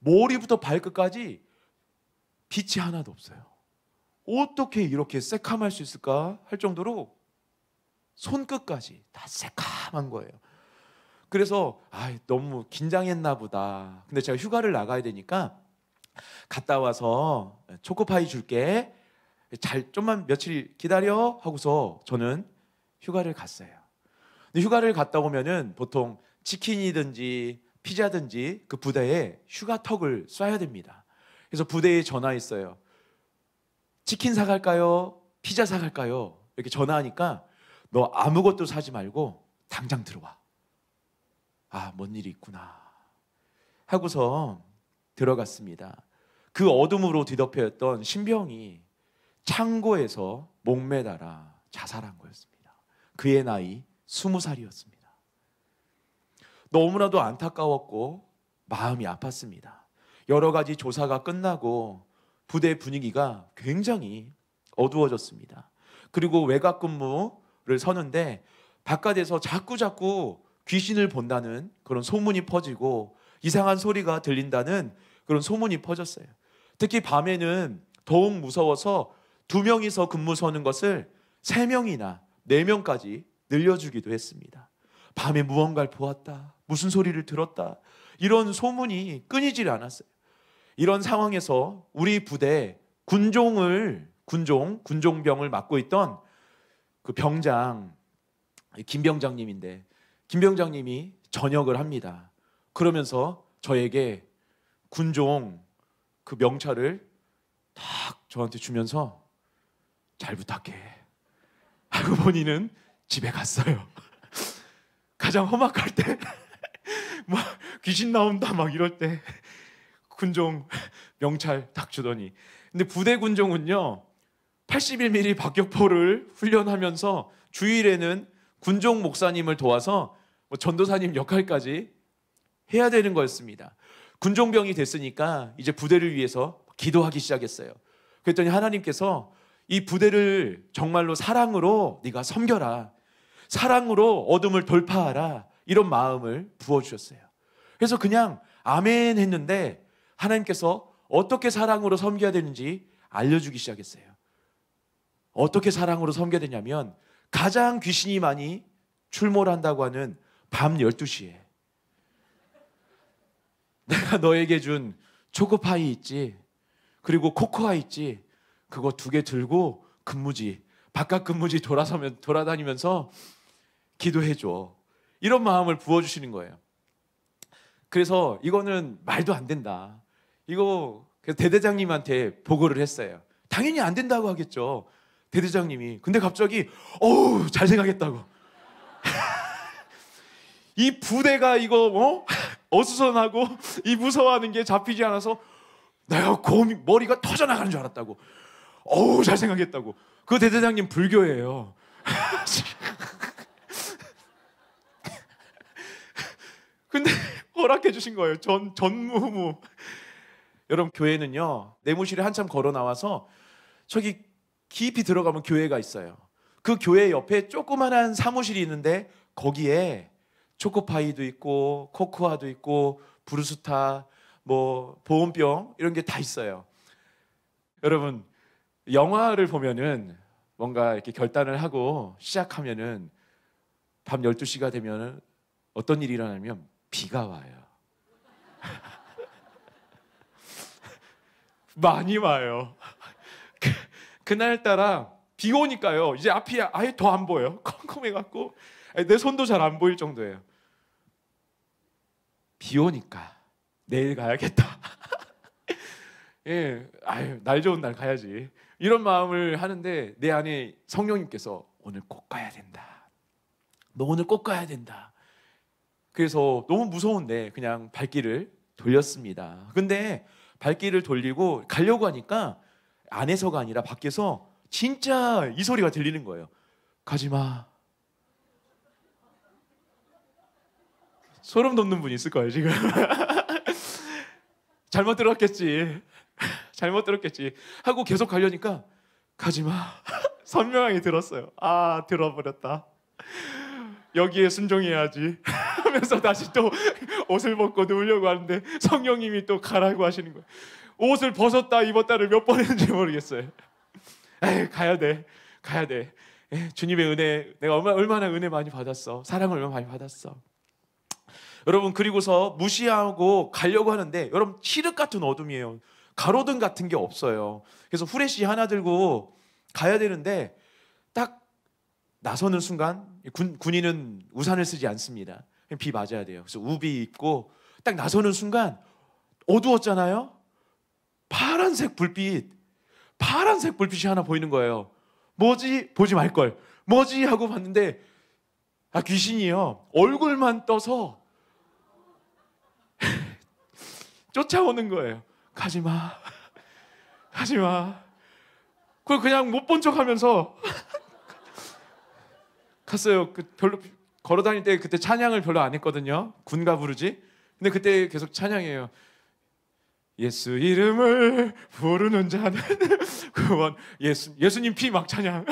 Speaker 1: 머리부터 발끝까지 빛이 하나도 없어요. 어떻게 이렇게 새카만할수 있을까 할 정도로 손끝까지 다새카만 거예요. 그래서 아, 너무 긴장했나 보다. 근데 제가 휴가를 나가야 되니까 갔다 와서 초코파이 줄게. 잘 좀만 며칠 기다려 하고서 저는 휴가를 갔어요. 근데 휴가를 갔다 오면은 보통 치킨이든지 피자든지 그 부대에 휴가턱을 쏴야 됩니다. 그래서 부대에 전화했어요. 치킨 사갈까요? 피자 사갈까요? 이렇게 전화하니까 너 아무것도 사지 말고 당장 들어와. 아, 뭔 일이 있구나. 하고서 들어갔습니다. 그 어둠으로 뒤덮여있던 신병이 창고에서 목매달아 자살한 거였습니다. 그의 나이 스무 살이었습니다. 너무나도 안타까웠고 마음이 아팠습니다. 여러 가지 조사가 끝나고 부대 분위기가 굉장히 어두워졌습니다. 그리고 외곽 근무를 서는데 바깥에서 자꾸 자꾸 귀신을 본다는 그런 소문이 퍼지고 이상한 소리가 들린다는 그런 소문이 퍼졌어요. 특히 밤에는 더욱 무서워서 두 명이서 근무 서는 것을 세 명이나 네 명까지 늘려주기도 했습니다. 밤에 무언가를 보았다. 무슨 소리를 들었다. 이런 소문이 끊이질 않았어요. 이런 상황에서 우리 부대 군종을 군종 군종병을 맡고 있던 그 병장 김 병장님인데 김 병장님이 전역을 합니다. 그러면서 저에게 군종 그 명찰을 딱 저한테 주면서 잘 부탁해. 알고 보니는 집에 갔어요. 가장 험악할 때, 막 귀신 나온다 막 이럴 때 군종 명찰 딱 주더니. 근데 부대 군종은요, 81mm 박격포를 훈련하면서 주일에는 군종 목사님을 도와서 뭐 전도사님 역할까지 해야 되는 거였습니다. 군종병이 됐으니까 이제 부대를 위해서 기도하기 시작했어요. 그랬더니 하나님께서 이 부대를 정말로 사랑으로 네가 섬겨라. 사랑으로 어둠을 돌파하라. 이런 마음을 부어주셨어요. 그래서 그냥 아멘 했는데 하나님께서 어떻게 사랑으로 섬겨야 되는지 알려주기 시작했어요. 어떻게 사랑으로 섬겨야 되냐면 가장 귀신이 많이 출몰한다고 하는 밤 12시에 내가 너에게 준 초코파이 있지. 그리고 코코아 있지. 그거 두 개 들고 근무지 바깥 근무지 돌아서면 돌아다니면서 기도해 줘. 이런 마음을 부어 주시는 거예요. 그래서 이거는 말도 안 된다. 이거 대대장님한테 보고를 했어요. 당연히 안 된다고 하겠죠. 대대장님이. 근데 갑자기 어우, 잘 생각했다고. 이 부대가 이거 어? 수선하고이 무서워하는 게 잡히지 않아서 내가 곰 머리가 터져 나가는 줄 알았다고. 어우 잘생각했다고. 그 대대장님 불교예요. 근데 허락해 주신 거예요. 전 전무무. 여러분 교회는요 내무실에 한참 걸어 나와서 저기 깊이 들어가면 교회가 있어요. 그 교회 옆에 조그만한 사무실이 있는데 거기에 초코파이도 있고 코코아도 있고 브루스타 뭐 보온병 이런 게 다 있어요. 여러분 영화를 보면은 뭔가 이렇게 결단을 하고 시작하면은 밤 12시가 되면 어떤 일이 일어나면 비가 와요. 많이 와요. 그, 그날 따라 비 오니까요. 이제 앞이 아예 더 안보여 컴컴해 갖고 내 손도 잘 안 보일 정도예요. 비 오니까 내일 가야겠다. 예, 아유 날 좋은 날 가야지. 이런 마음을 하는데 내 안에 성령님께서 오늘 꼭 가야 된다. 너 오늘 꼭 가야 된다. 그래서 너무 무서운데 그냥 발길을 돌렸습니다. 근데 발길을 돌리고 가려고 하니까 안에서가 아니라 밖에서 진짜 이 소리가 들리는 거예요. 가지 마. 소름 돋는 분 있을 거예요, 지금. 잘못 들었겠지. 잘못 들었겠지 하고 계속 가려니까 가지마 선명하게 들었어요 아 들어버렸다 여기에 순종해야지 하면서 다시 또 옷을 벗고 누우려고 하는데 성령님이 또 가라고 하시는 거예요 옷을 벗었다 입었다를 몇 번 했는지 모르겠어요 에이, 가야 돼 가야 돼 에이, 주님의 은혜 내가 얼마, 나 은혜 많이 받았어 사랑을 얼마나 많이 받았어 여러분 그리고서 무시하고 가려고 하는데 여러분 칠흑 같은 어둠이에요 가로등 같은 게 없어요. 그래서 후레쉬 하나 들고 가야 되는데 딱 나서는 순간 군, 군인은 우산을 쓰지 않습니다. 비 맞아야 돼요. 그래서 우비 입고 딱 나서는 순간 어두웠잖아요. 파란색 불빛, 파란색 불빛이 하나 보이는 거예요. 뭐지? 보지 말걸. 뭐지? 하고 봤는데 아 귀신이요. 얼굴만 떠서 쫓아오는 거예요. 가지 마. 가지 마. 그걸 그냥 못 본척 하면서 갔어요. 그 별로 걸어 다닐 때 그때 찬양을 별로 안 했거든요. 군가 부르지. 근데 그때 계속 찬양해요 예수 이름을 부르는 자는 그원 예수 예수님 피 막 찬양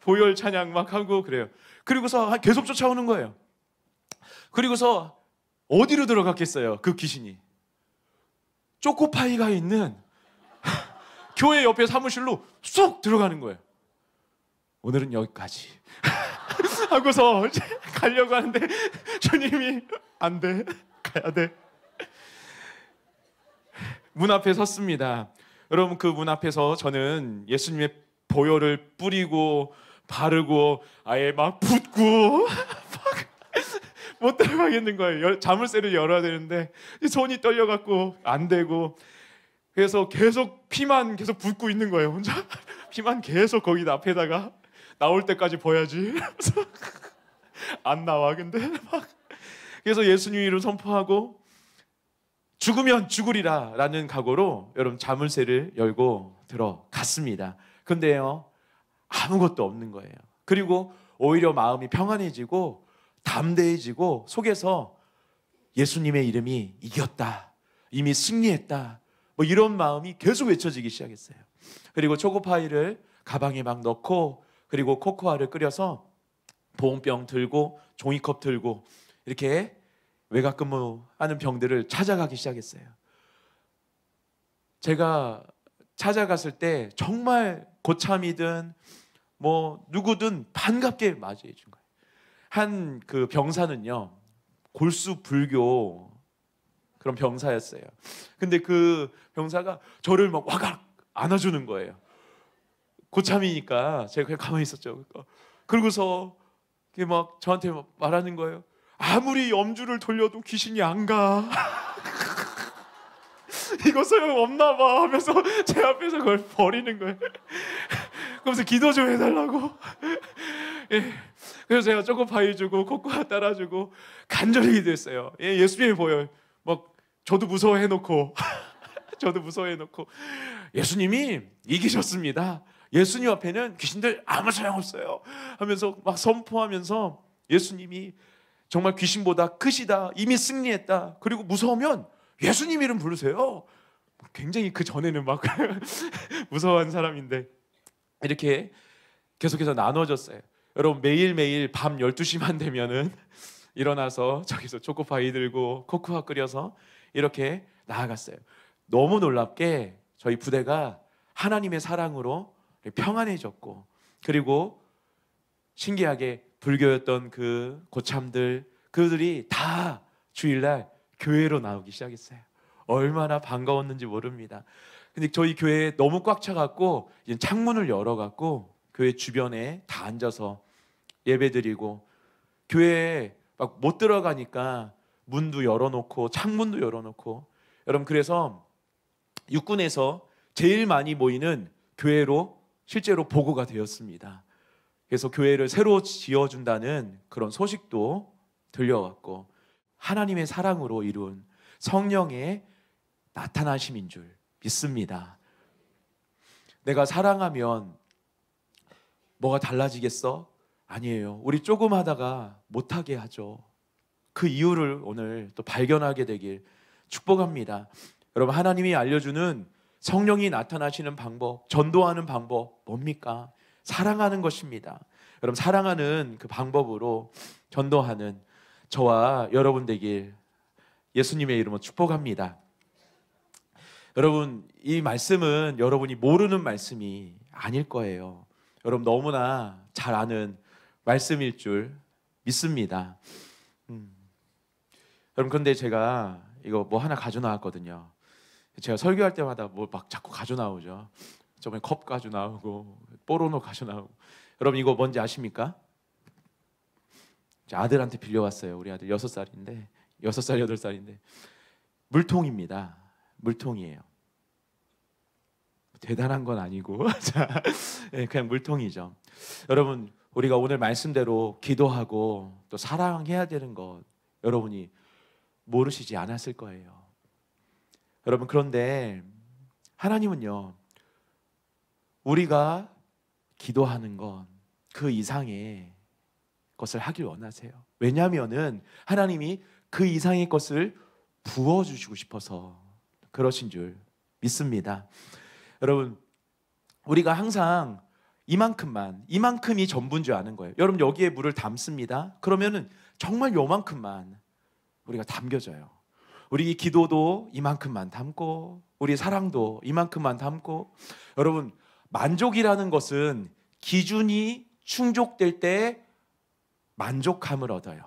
Speaker 1: 보혈 찬양 막 하고 그래요. 그리고서 계속 쫓아오는 거예요. 그리고서 어디로 들어갔겠어요? 그 귀신이 초코파이가 있는 교회 옆에 사무실로 쏙 들어가는 거예요. 오늘은 여기까지. 하고서 가려고 하는데 주님이 안 돼. 가야 돼. 문 앞에 섰습니다. 여러분 그 문 앞에서 저는 예수님의 보혈을 뿌리고 바르고 아예 막 붓고 못 들어가겠는 거예요. 자물쇠를 열어야 되는데 손이 떨려갖고 안 되고 그래서 계속 피만 계속 붓고 있는 거예요. 혼자 피만 계속 거기 앞에다가 나올 때까지 보야지. 안 나와 근데 막 그래서 예수님 이름 선포하고 죽으면 죽으리라라는 각오로 여러분 자물쇠를 열고 들어갔습니다. 근데요 아무것도 없는 거예요. 그리고 오히려 마음이 평안해지고 담대해지고 속에서 예수님의 이름이 이겼다. 이미 승리했다. 뭐 이런 마음이 계속 외쳐지기 시작했어요. 그리고 초코파이를 가방에 막 넣고 그리고 코코아를 끓여서 보온병 들고 종이컵 들고 이렇게 외곽 근무하는 병들을 찾아가기 시작했어요. 제가 찾아갔을 때 정말 고참이든 뭐 누구든 반갑게 맞이해 준 거예요. 한그 병사는요 골수 불교 그런 병사였어요. 근데 그 병사가 저를 막 와각 안아주는 거예요. 고참이니까 제가 그냥 가만히 있었죠. 그러니까 그러고서 막 저한테 막 말하는 거예요. 아무리 염주를 돌려도 귀신이 안 가. 이거 소용 없나 봐 하면서 제 앞에서 그걸 버리는 거예요. 그러면서 기도 좀 해달라고. 예. 그래서 제가 초코파이 주고 코코아 따라주고 간절히 기도했어요. 예, 예수님이 보여요. 막 저도 무서워해놓고 저도 무서워해놓고 예수님이 이기셨습니다. 예수님 앞에는 귀신들 아무 소용 없어요. 하면서 막 선포하면서 예수님이 정말 귀신보다 크시다. 이미 승리했다. 그리고 무서우면 예수님 이름 부르세요. 굉장히 그 전에는 막 무서워한 사람인데 이렇게 계속해서 나눠졌어요. 여러분 매일매일 밤 12시만 되면은 일어나서 저기서 초코파이 들고 코코아 끓여서 이렇게 나아갔어요. 너무 놀랍게 저희 부대가 하나님의 사랑으로 평안해졌고 그리고 신기하게 불교였던 그 고참들 그들이 다 주일날 교회로 나오기 시작했어요. 얼마나 반가웠는지 모릅니다. 근데 저희 교회 너무 꽉 차갖고 창문을 열어갖고 교회 주변에 다 앉아서 예배드리고 교회에 막 못 들어가니까 문도 열어놓고 창문도 열어놓고 여러분 그래서 육군에서 제일 많이 모이는 교회로 실제로 보고가 되었습니다. 그래서 교회를 새로 지어준다는 그런 소식도 들려왔고 하나님의 사랑으로 이룬 성령의 나타나심인 줄 믿습니다. 내가 사랑하면 뭐가 달라지겠어? 아니에요. 우리 조금 하다가 못하게 하죠. 그 이유를 오늘 또 발견하게 되길 축복합니다. 여러분, 하나님이 알려주는 성령이 나타나시는 방법, 전도하는 방법, 뭡니까? 사랑하는 것입니다. 여러분, 사랑하는 그 방법으로 전도하는 저와 여러분 되길 예수님의 이름으로 축복합니다. 여러분, 이 말씀은 여러분이 모르는 말씀이 아닐 거예요. 여러분, 너무나 잘 아는 말씀일 줄 믿습니다. 음. 여러분 그데 제가 이거 뭐 하나 가져 나왔거든요. 제가 설교할 때마다 뭐 막 자꾸 가져 나오죠. 저번에 컵 가져 나오고 뽀로노 가져 나오고. 여러분 이거 뭔지 아십니까? 아들한테 빌려왔어요. 우리 아들 여섯 살인데 여섯 살 여덟 살인데 물통입니다. 물통이에요. 대단한 건 아니고 예, 그냥 물통이죠. 여러분 우리가 오늘 말씀대로 기도하고 또 사랑해야 되는 것 여러분이 모르시지 않았을 거예요. 여러분 그런데 하나님은요. 우리가 기도하는 건그 이상의 것을 하길 원하세요. 왜냐하면은 하나님이 그 이상의 것을 부어 주시고 싶어서 그러신 줄 믿습니다. 여러분 우리가 항상 이만큼만 이만큼이 전부인 줄 아는 거예요. 여러분 여기에 물을 담습니다. 그러면은 정말 요만큼만 우리가 담겨져요. 우리 기도도 이만큼만 담고 우리 사랑도 이만큼만 담고 여러분 만족이라는 것은 기준이 충족될 때 만족함을 얻어요.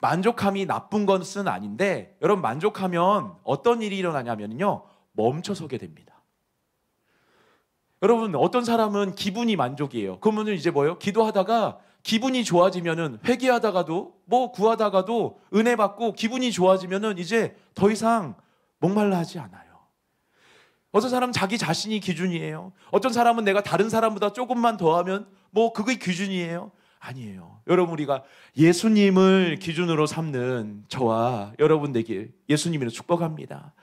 Speaker 1: 만족함이 나쁜 것은 아닌데 여러분 만족하면 어떤 일이 일어나냐면요 멈춰서게 됩니다. 여러분 어떤 사람은 기분이 만족이에요. 그러면 이제 뭐예요? 기도하다가 기분이 좋아지면은 회개하다가도 뭐 구하다가도 은혜 받고 기분이 좋아지면은 이제 더 이상 목말라 하지 않아요. 어떤 사람은 자기 자신이 기준이에요. 어떤 사람은 내가 다른 사람보다 조금만 더 하면 뭐 그게 기준이에요. 아니에요. 여러분 우리가 예수님을 기준으로 삼는 저와 여러분 되길 예수님으 축복합니다.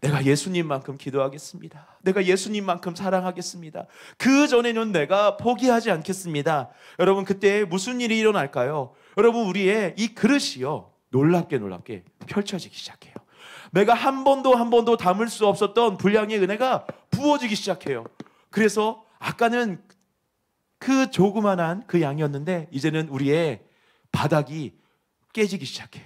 Speaker 1: 내가 예수님만큼 기도하겠습니다. 내가 예수님만큼 사랑하겠습니다. 그 전에는 내가 포기하지 않겠습니다. 여러분 그때 무슨 일이 일어날까요? 여러분 우리의 이 그릇이요 놀랍게 놀랍게 펼쳐지기 시작해요. 내가 한 번도 한 번도 담을 수 없었던 분량의 은혜가 부어지기 시작해요. 그래서 아까는 그 조그만한 그 양이었는데 이제는 우리의 바닥이 깨지기 시작해요.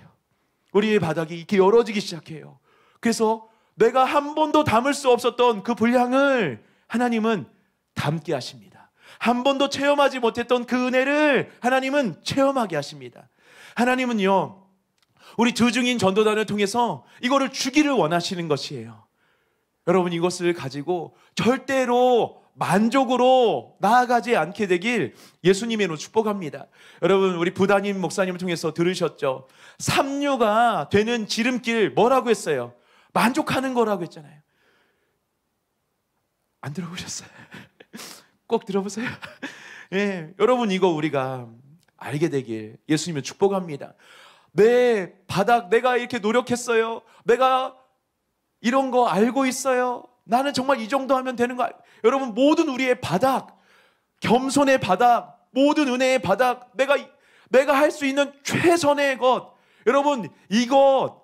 Speaker 1: 우리의 바닥이 이렇게 열어지기 시작해요. 그래서 내가 한 번도 담을 수 없었던 그 분량을 하나님은 담게 하십니다. 한 번도 체험하지 못했던 그 은혜를 하나님은 체험하게 하십니다. 하나님은요, 우리 주중인 전도단을 통해서 이거를 주기를 원하시는 것이에요. 여러분 이것을 가지고 절대로 만족으로 나아가지 않게 되길 예수님의로 축복합니다. 여러분 우리 부단임 목사님을 통해서 들으셨죠? 삼류가 되는 지름길 뭐라고 했어요? 만족하는 거라고 했잖아요. 안 들어보셨어요? 꼭 들어보세요. 예, 여러분 이거 우리가 알게 되길 예수님을 축복합니다. 내 바닥 내가 이렇게 노력했어요. 내가 이런 거 알고 있어요. 나는 정말 이 정도 하면 되는 거야 아, 여러분 모든 우리의 바닥 겸손의 바닥 모든 은혜의 바닥 내가 내가 할 수 있는 최선의 것 여러분 이것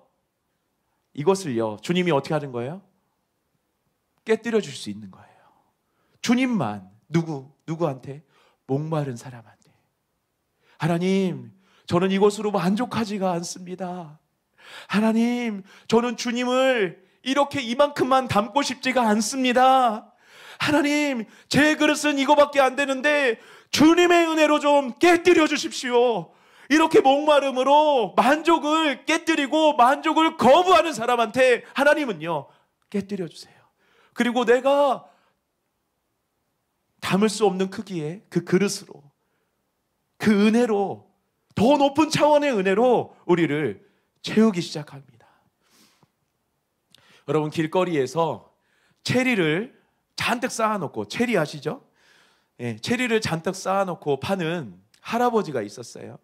Speaker 1: 이것을요 주님이 어떻게 하는 거예요? 깨뜨려 줄 수 있는 거예요. 주님만 누구 누구한테 목마른 사람한테 하나님 저는 이것으로 만족하지가 않습니다. 하나님 저는 주님을 이렇게 이만큼만 담고 싶지가 않습니다. 하나님, 제 그릇은 이거밖에 안 되는데 주님의 은혜로 좀 깨뜨려 주십시오. 이렇게 목마름으로 만족을 깨뜨리고 만족을 거부하는 사람한테 하나님은요, 깨뜨려 주세요. 그리고 내가 담을 수 없는 크기의 그 그릇으로, 그 은혜로, 더 높은 차원의 은혜로 우리를 채우기 시작합니다. 여러분 길거리에서 체리를 잔뜩 쌓아놓고 체리 아시죠? 예, 체리를 잔뜩 쌓아놓고 파는 할아버지가 있었어요.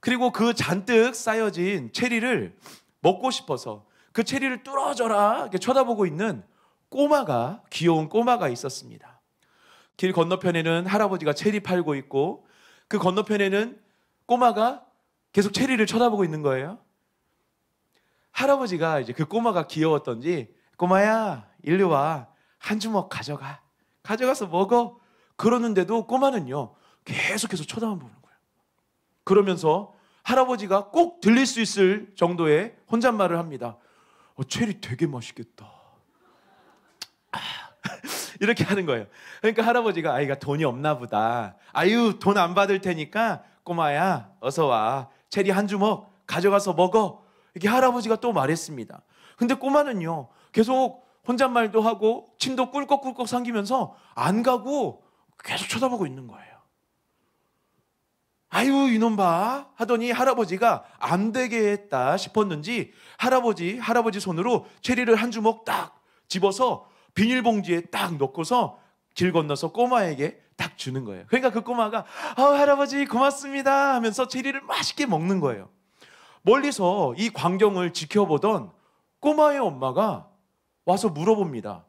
Speaker 1: 그리고 그 잔뜩 쌓여진 체리를 먹고 싶어서 그 체리를 뚫어져라 이렇게 쳐다보고 있는 꼬마가 귀여운 꼬마가 있었습니다. 길 건너편에는 할아버지가 체리 팔고 있고 그 건너편에는 꼬마가 계속 체리를 쳐다보고 있는 거예요. 할아버지가 이제 그 꼬마가 귀여웠던지 꼬마야 일리 와한 주먹 가져가 가져가서 먹어 그러는데도 꼬마는요 계속해서 쳐다만 보는 거예요. 그러면서 할아버지가 꼭 들릴 수 있을 정도의 혼잣말을 합니다. 어, 체리 되게 맛있겠다. 아, 이렇게 하는 거예요. 그러니까 할아버지가 아이가 돈이 없나 보다. 아유 돈 안 받을 테니까 꼬마야 어서 와 체리 한 주먹 가져가서 먹어 이렇게 할아버지가 또 말했습니다. 근데 꼬마는요, 계속 혼잣말도 하고 침도 꿀꺽꿀꺽 삼기면서 안 가고 계속 쳐다보고 있는 거예요. 아유, 이놈 봐. 하더니 할아버지가 안 되게 했다 싶었는지 할아버지, 할아버지 손으로 체리를 한 주먹 딱 집어서 비닐봉지에 딱 넣고서 길 건너서 꼬마에게 딱 주는 거예요. 그러니까 그 꼬마가 아 할아버지 고맙습니다 하면서 체리를 맛있게 먹는 거예요. 멀리서 이 광경을 지켜보던 꼬마의 엄마가 와서 물어봅니다.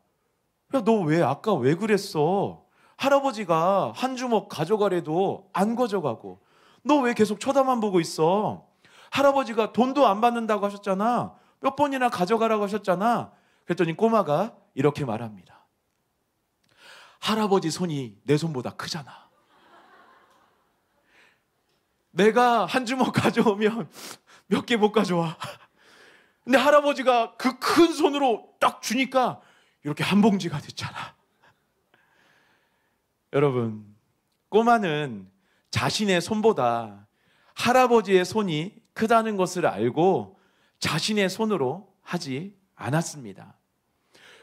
Speaker 1: 야, 너 왜 아까 왜 그랬어? 할아버지가 한 주먹 가져가래도 안 가져가고 너 왜 계속 쳐다만 보고 있어? 할아버지가 돈도 안 받는다고 하셨잖아. 몇 번이나 가져가라고 하셨잖아. 그랬더니 꼬마가 이렇게 말합니다. 할아버지 손이 내 손보다 크잖아. 내가 한 주먹 가져오면 몇개못 가져와. 근데 할아버지가 그 큰 손으로 딱 주니까 이렇게 한 봉지가 됐잖아. 여러분, 꼬마는 자신의 손보다 할아버지의 손이 크다는 것을 알고 자신의 손으로 하지 않았습니다.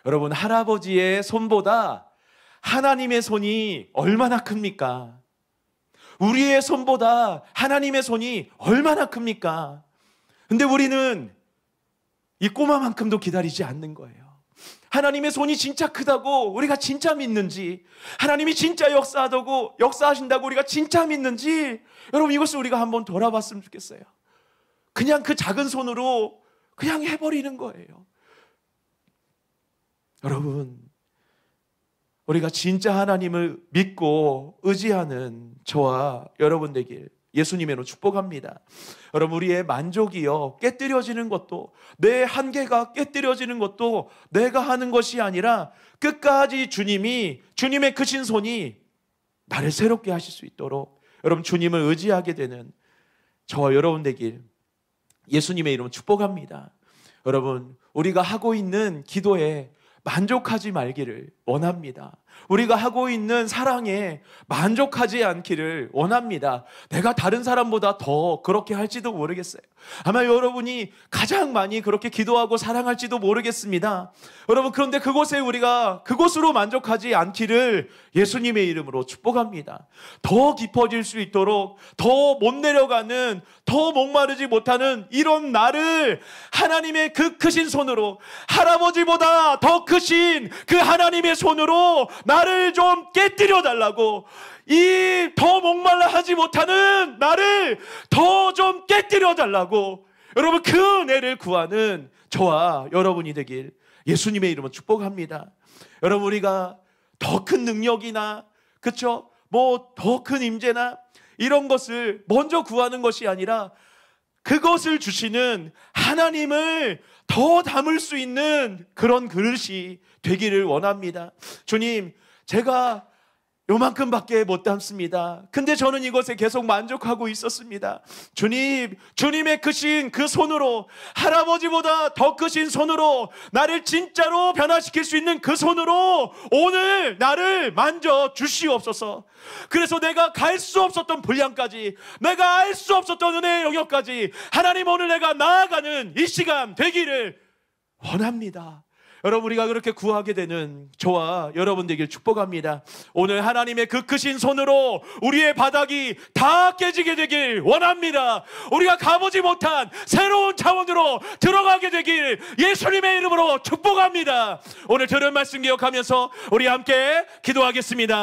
Speaker 1: 여러분, 할아버지의 손보다 하나님의 손이 얼마나 큽니까? 우리의 손보다 하나님의 손이 얼마나 큽니까? 근데 우리는 이 꼬마만큼도 기다리지 않는 거예요. 하나님의 손이 진짜 크다고 우리가 진짜 믿는지, 하나님이 진짜 역사하다고 역사하신다고 우리가 진짜 믿는지, 여러분 이것을 우리가 한번 돌아봤으면 좋겠어요. 그냥 그 작은 손으로 그냥 해버리는 거예요. 여러분, 우리가 진짜 하나님을 믿고 의지하는 저와 여러분 되길 예수님으로 축복합니다. 여러분 우리의 만족이요 깨뜨려지는 것도 내 한계가 깨뜨려지는 것도 내가 하는 것이 아니라 끝까지 주님이 주님의 크신 손이 나를 새롭게 하실 수 있도록 여러분 주님을 의지하게 되는 저와 여러분 되길 예수님의 이름 축복합니다. 여러분 우리가 하고 있는 기도에 만족하지 말기를 원합니다. 우리가 하고 있는 사랑에 만족하지 않기를 원합니다. 내가 다른 사람보다 더 그렇게 할지도 모르겠어요. 아마 여러분이 가장 많이 그렇게 기도하고 사랑할지도 모르겠습니다. 여러분, 그런데 그곳에 우리가 그곳으로 만족하지 않기를 예수님의 이름으로 축복합니다. 더 깊어질 수 있도록 더 못 내려가는, 더 목마르지 못하는 이런 나를 하나님의 그 크신 손으로 할아버지보다 더 크신 그 하나님의 손으로 나를 좀 깨뜨려 달라고 이 더 목말라 하지 못하는 나를 더 좀 깨뜨려 달라고 여러분 그 은혜를 구하는 저와 여러분이 되길 예수님의 이름으로 축복합니다. 여러분 우리가 더 큰 능력이나 그쵸 뭐더 큰 임재나 이런 것을 먼저 구하는 것이 아니라 그것을 주시는 하나님을 더 담을 수 있는 그런 그릇이 되기를 원합니다. 주님, 제가 요만큼밖에 못 담습니다. 근데 저는 이곳에 계속 만족하고 있었습니다. 주님, 주님의 크신 그 손으로 할아버지보다 더 크신 손으로 나를 진짜로 변화시킬 수 있는 그 손으로 오늘 나를 만져 주시옵소서. 그래서 내가 갈 수 없었던 분량까지 내가 알 수 없었던 은혜의 영역까지 하나님 오늘 내가 나아가는 이 시간 되기를 원합니다. 여러분 우리가 그렇게 구하게 되는 저와 여러분 되길 축복합니다. 오늘 하나님의 그 크신 손으로 우리의 바닥이 다 깨지게 되길 원합니다. 우리가 가보지 못한 새로운 차원으로 들어가게 되길 예수님의 이름으로 축복합니다. 오늘 들은 말씀 기억하면서 우리 함께 기도하겠습니다.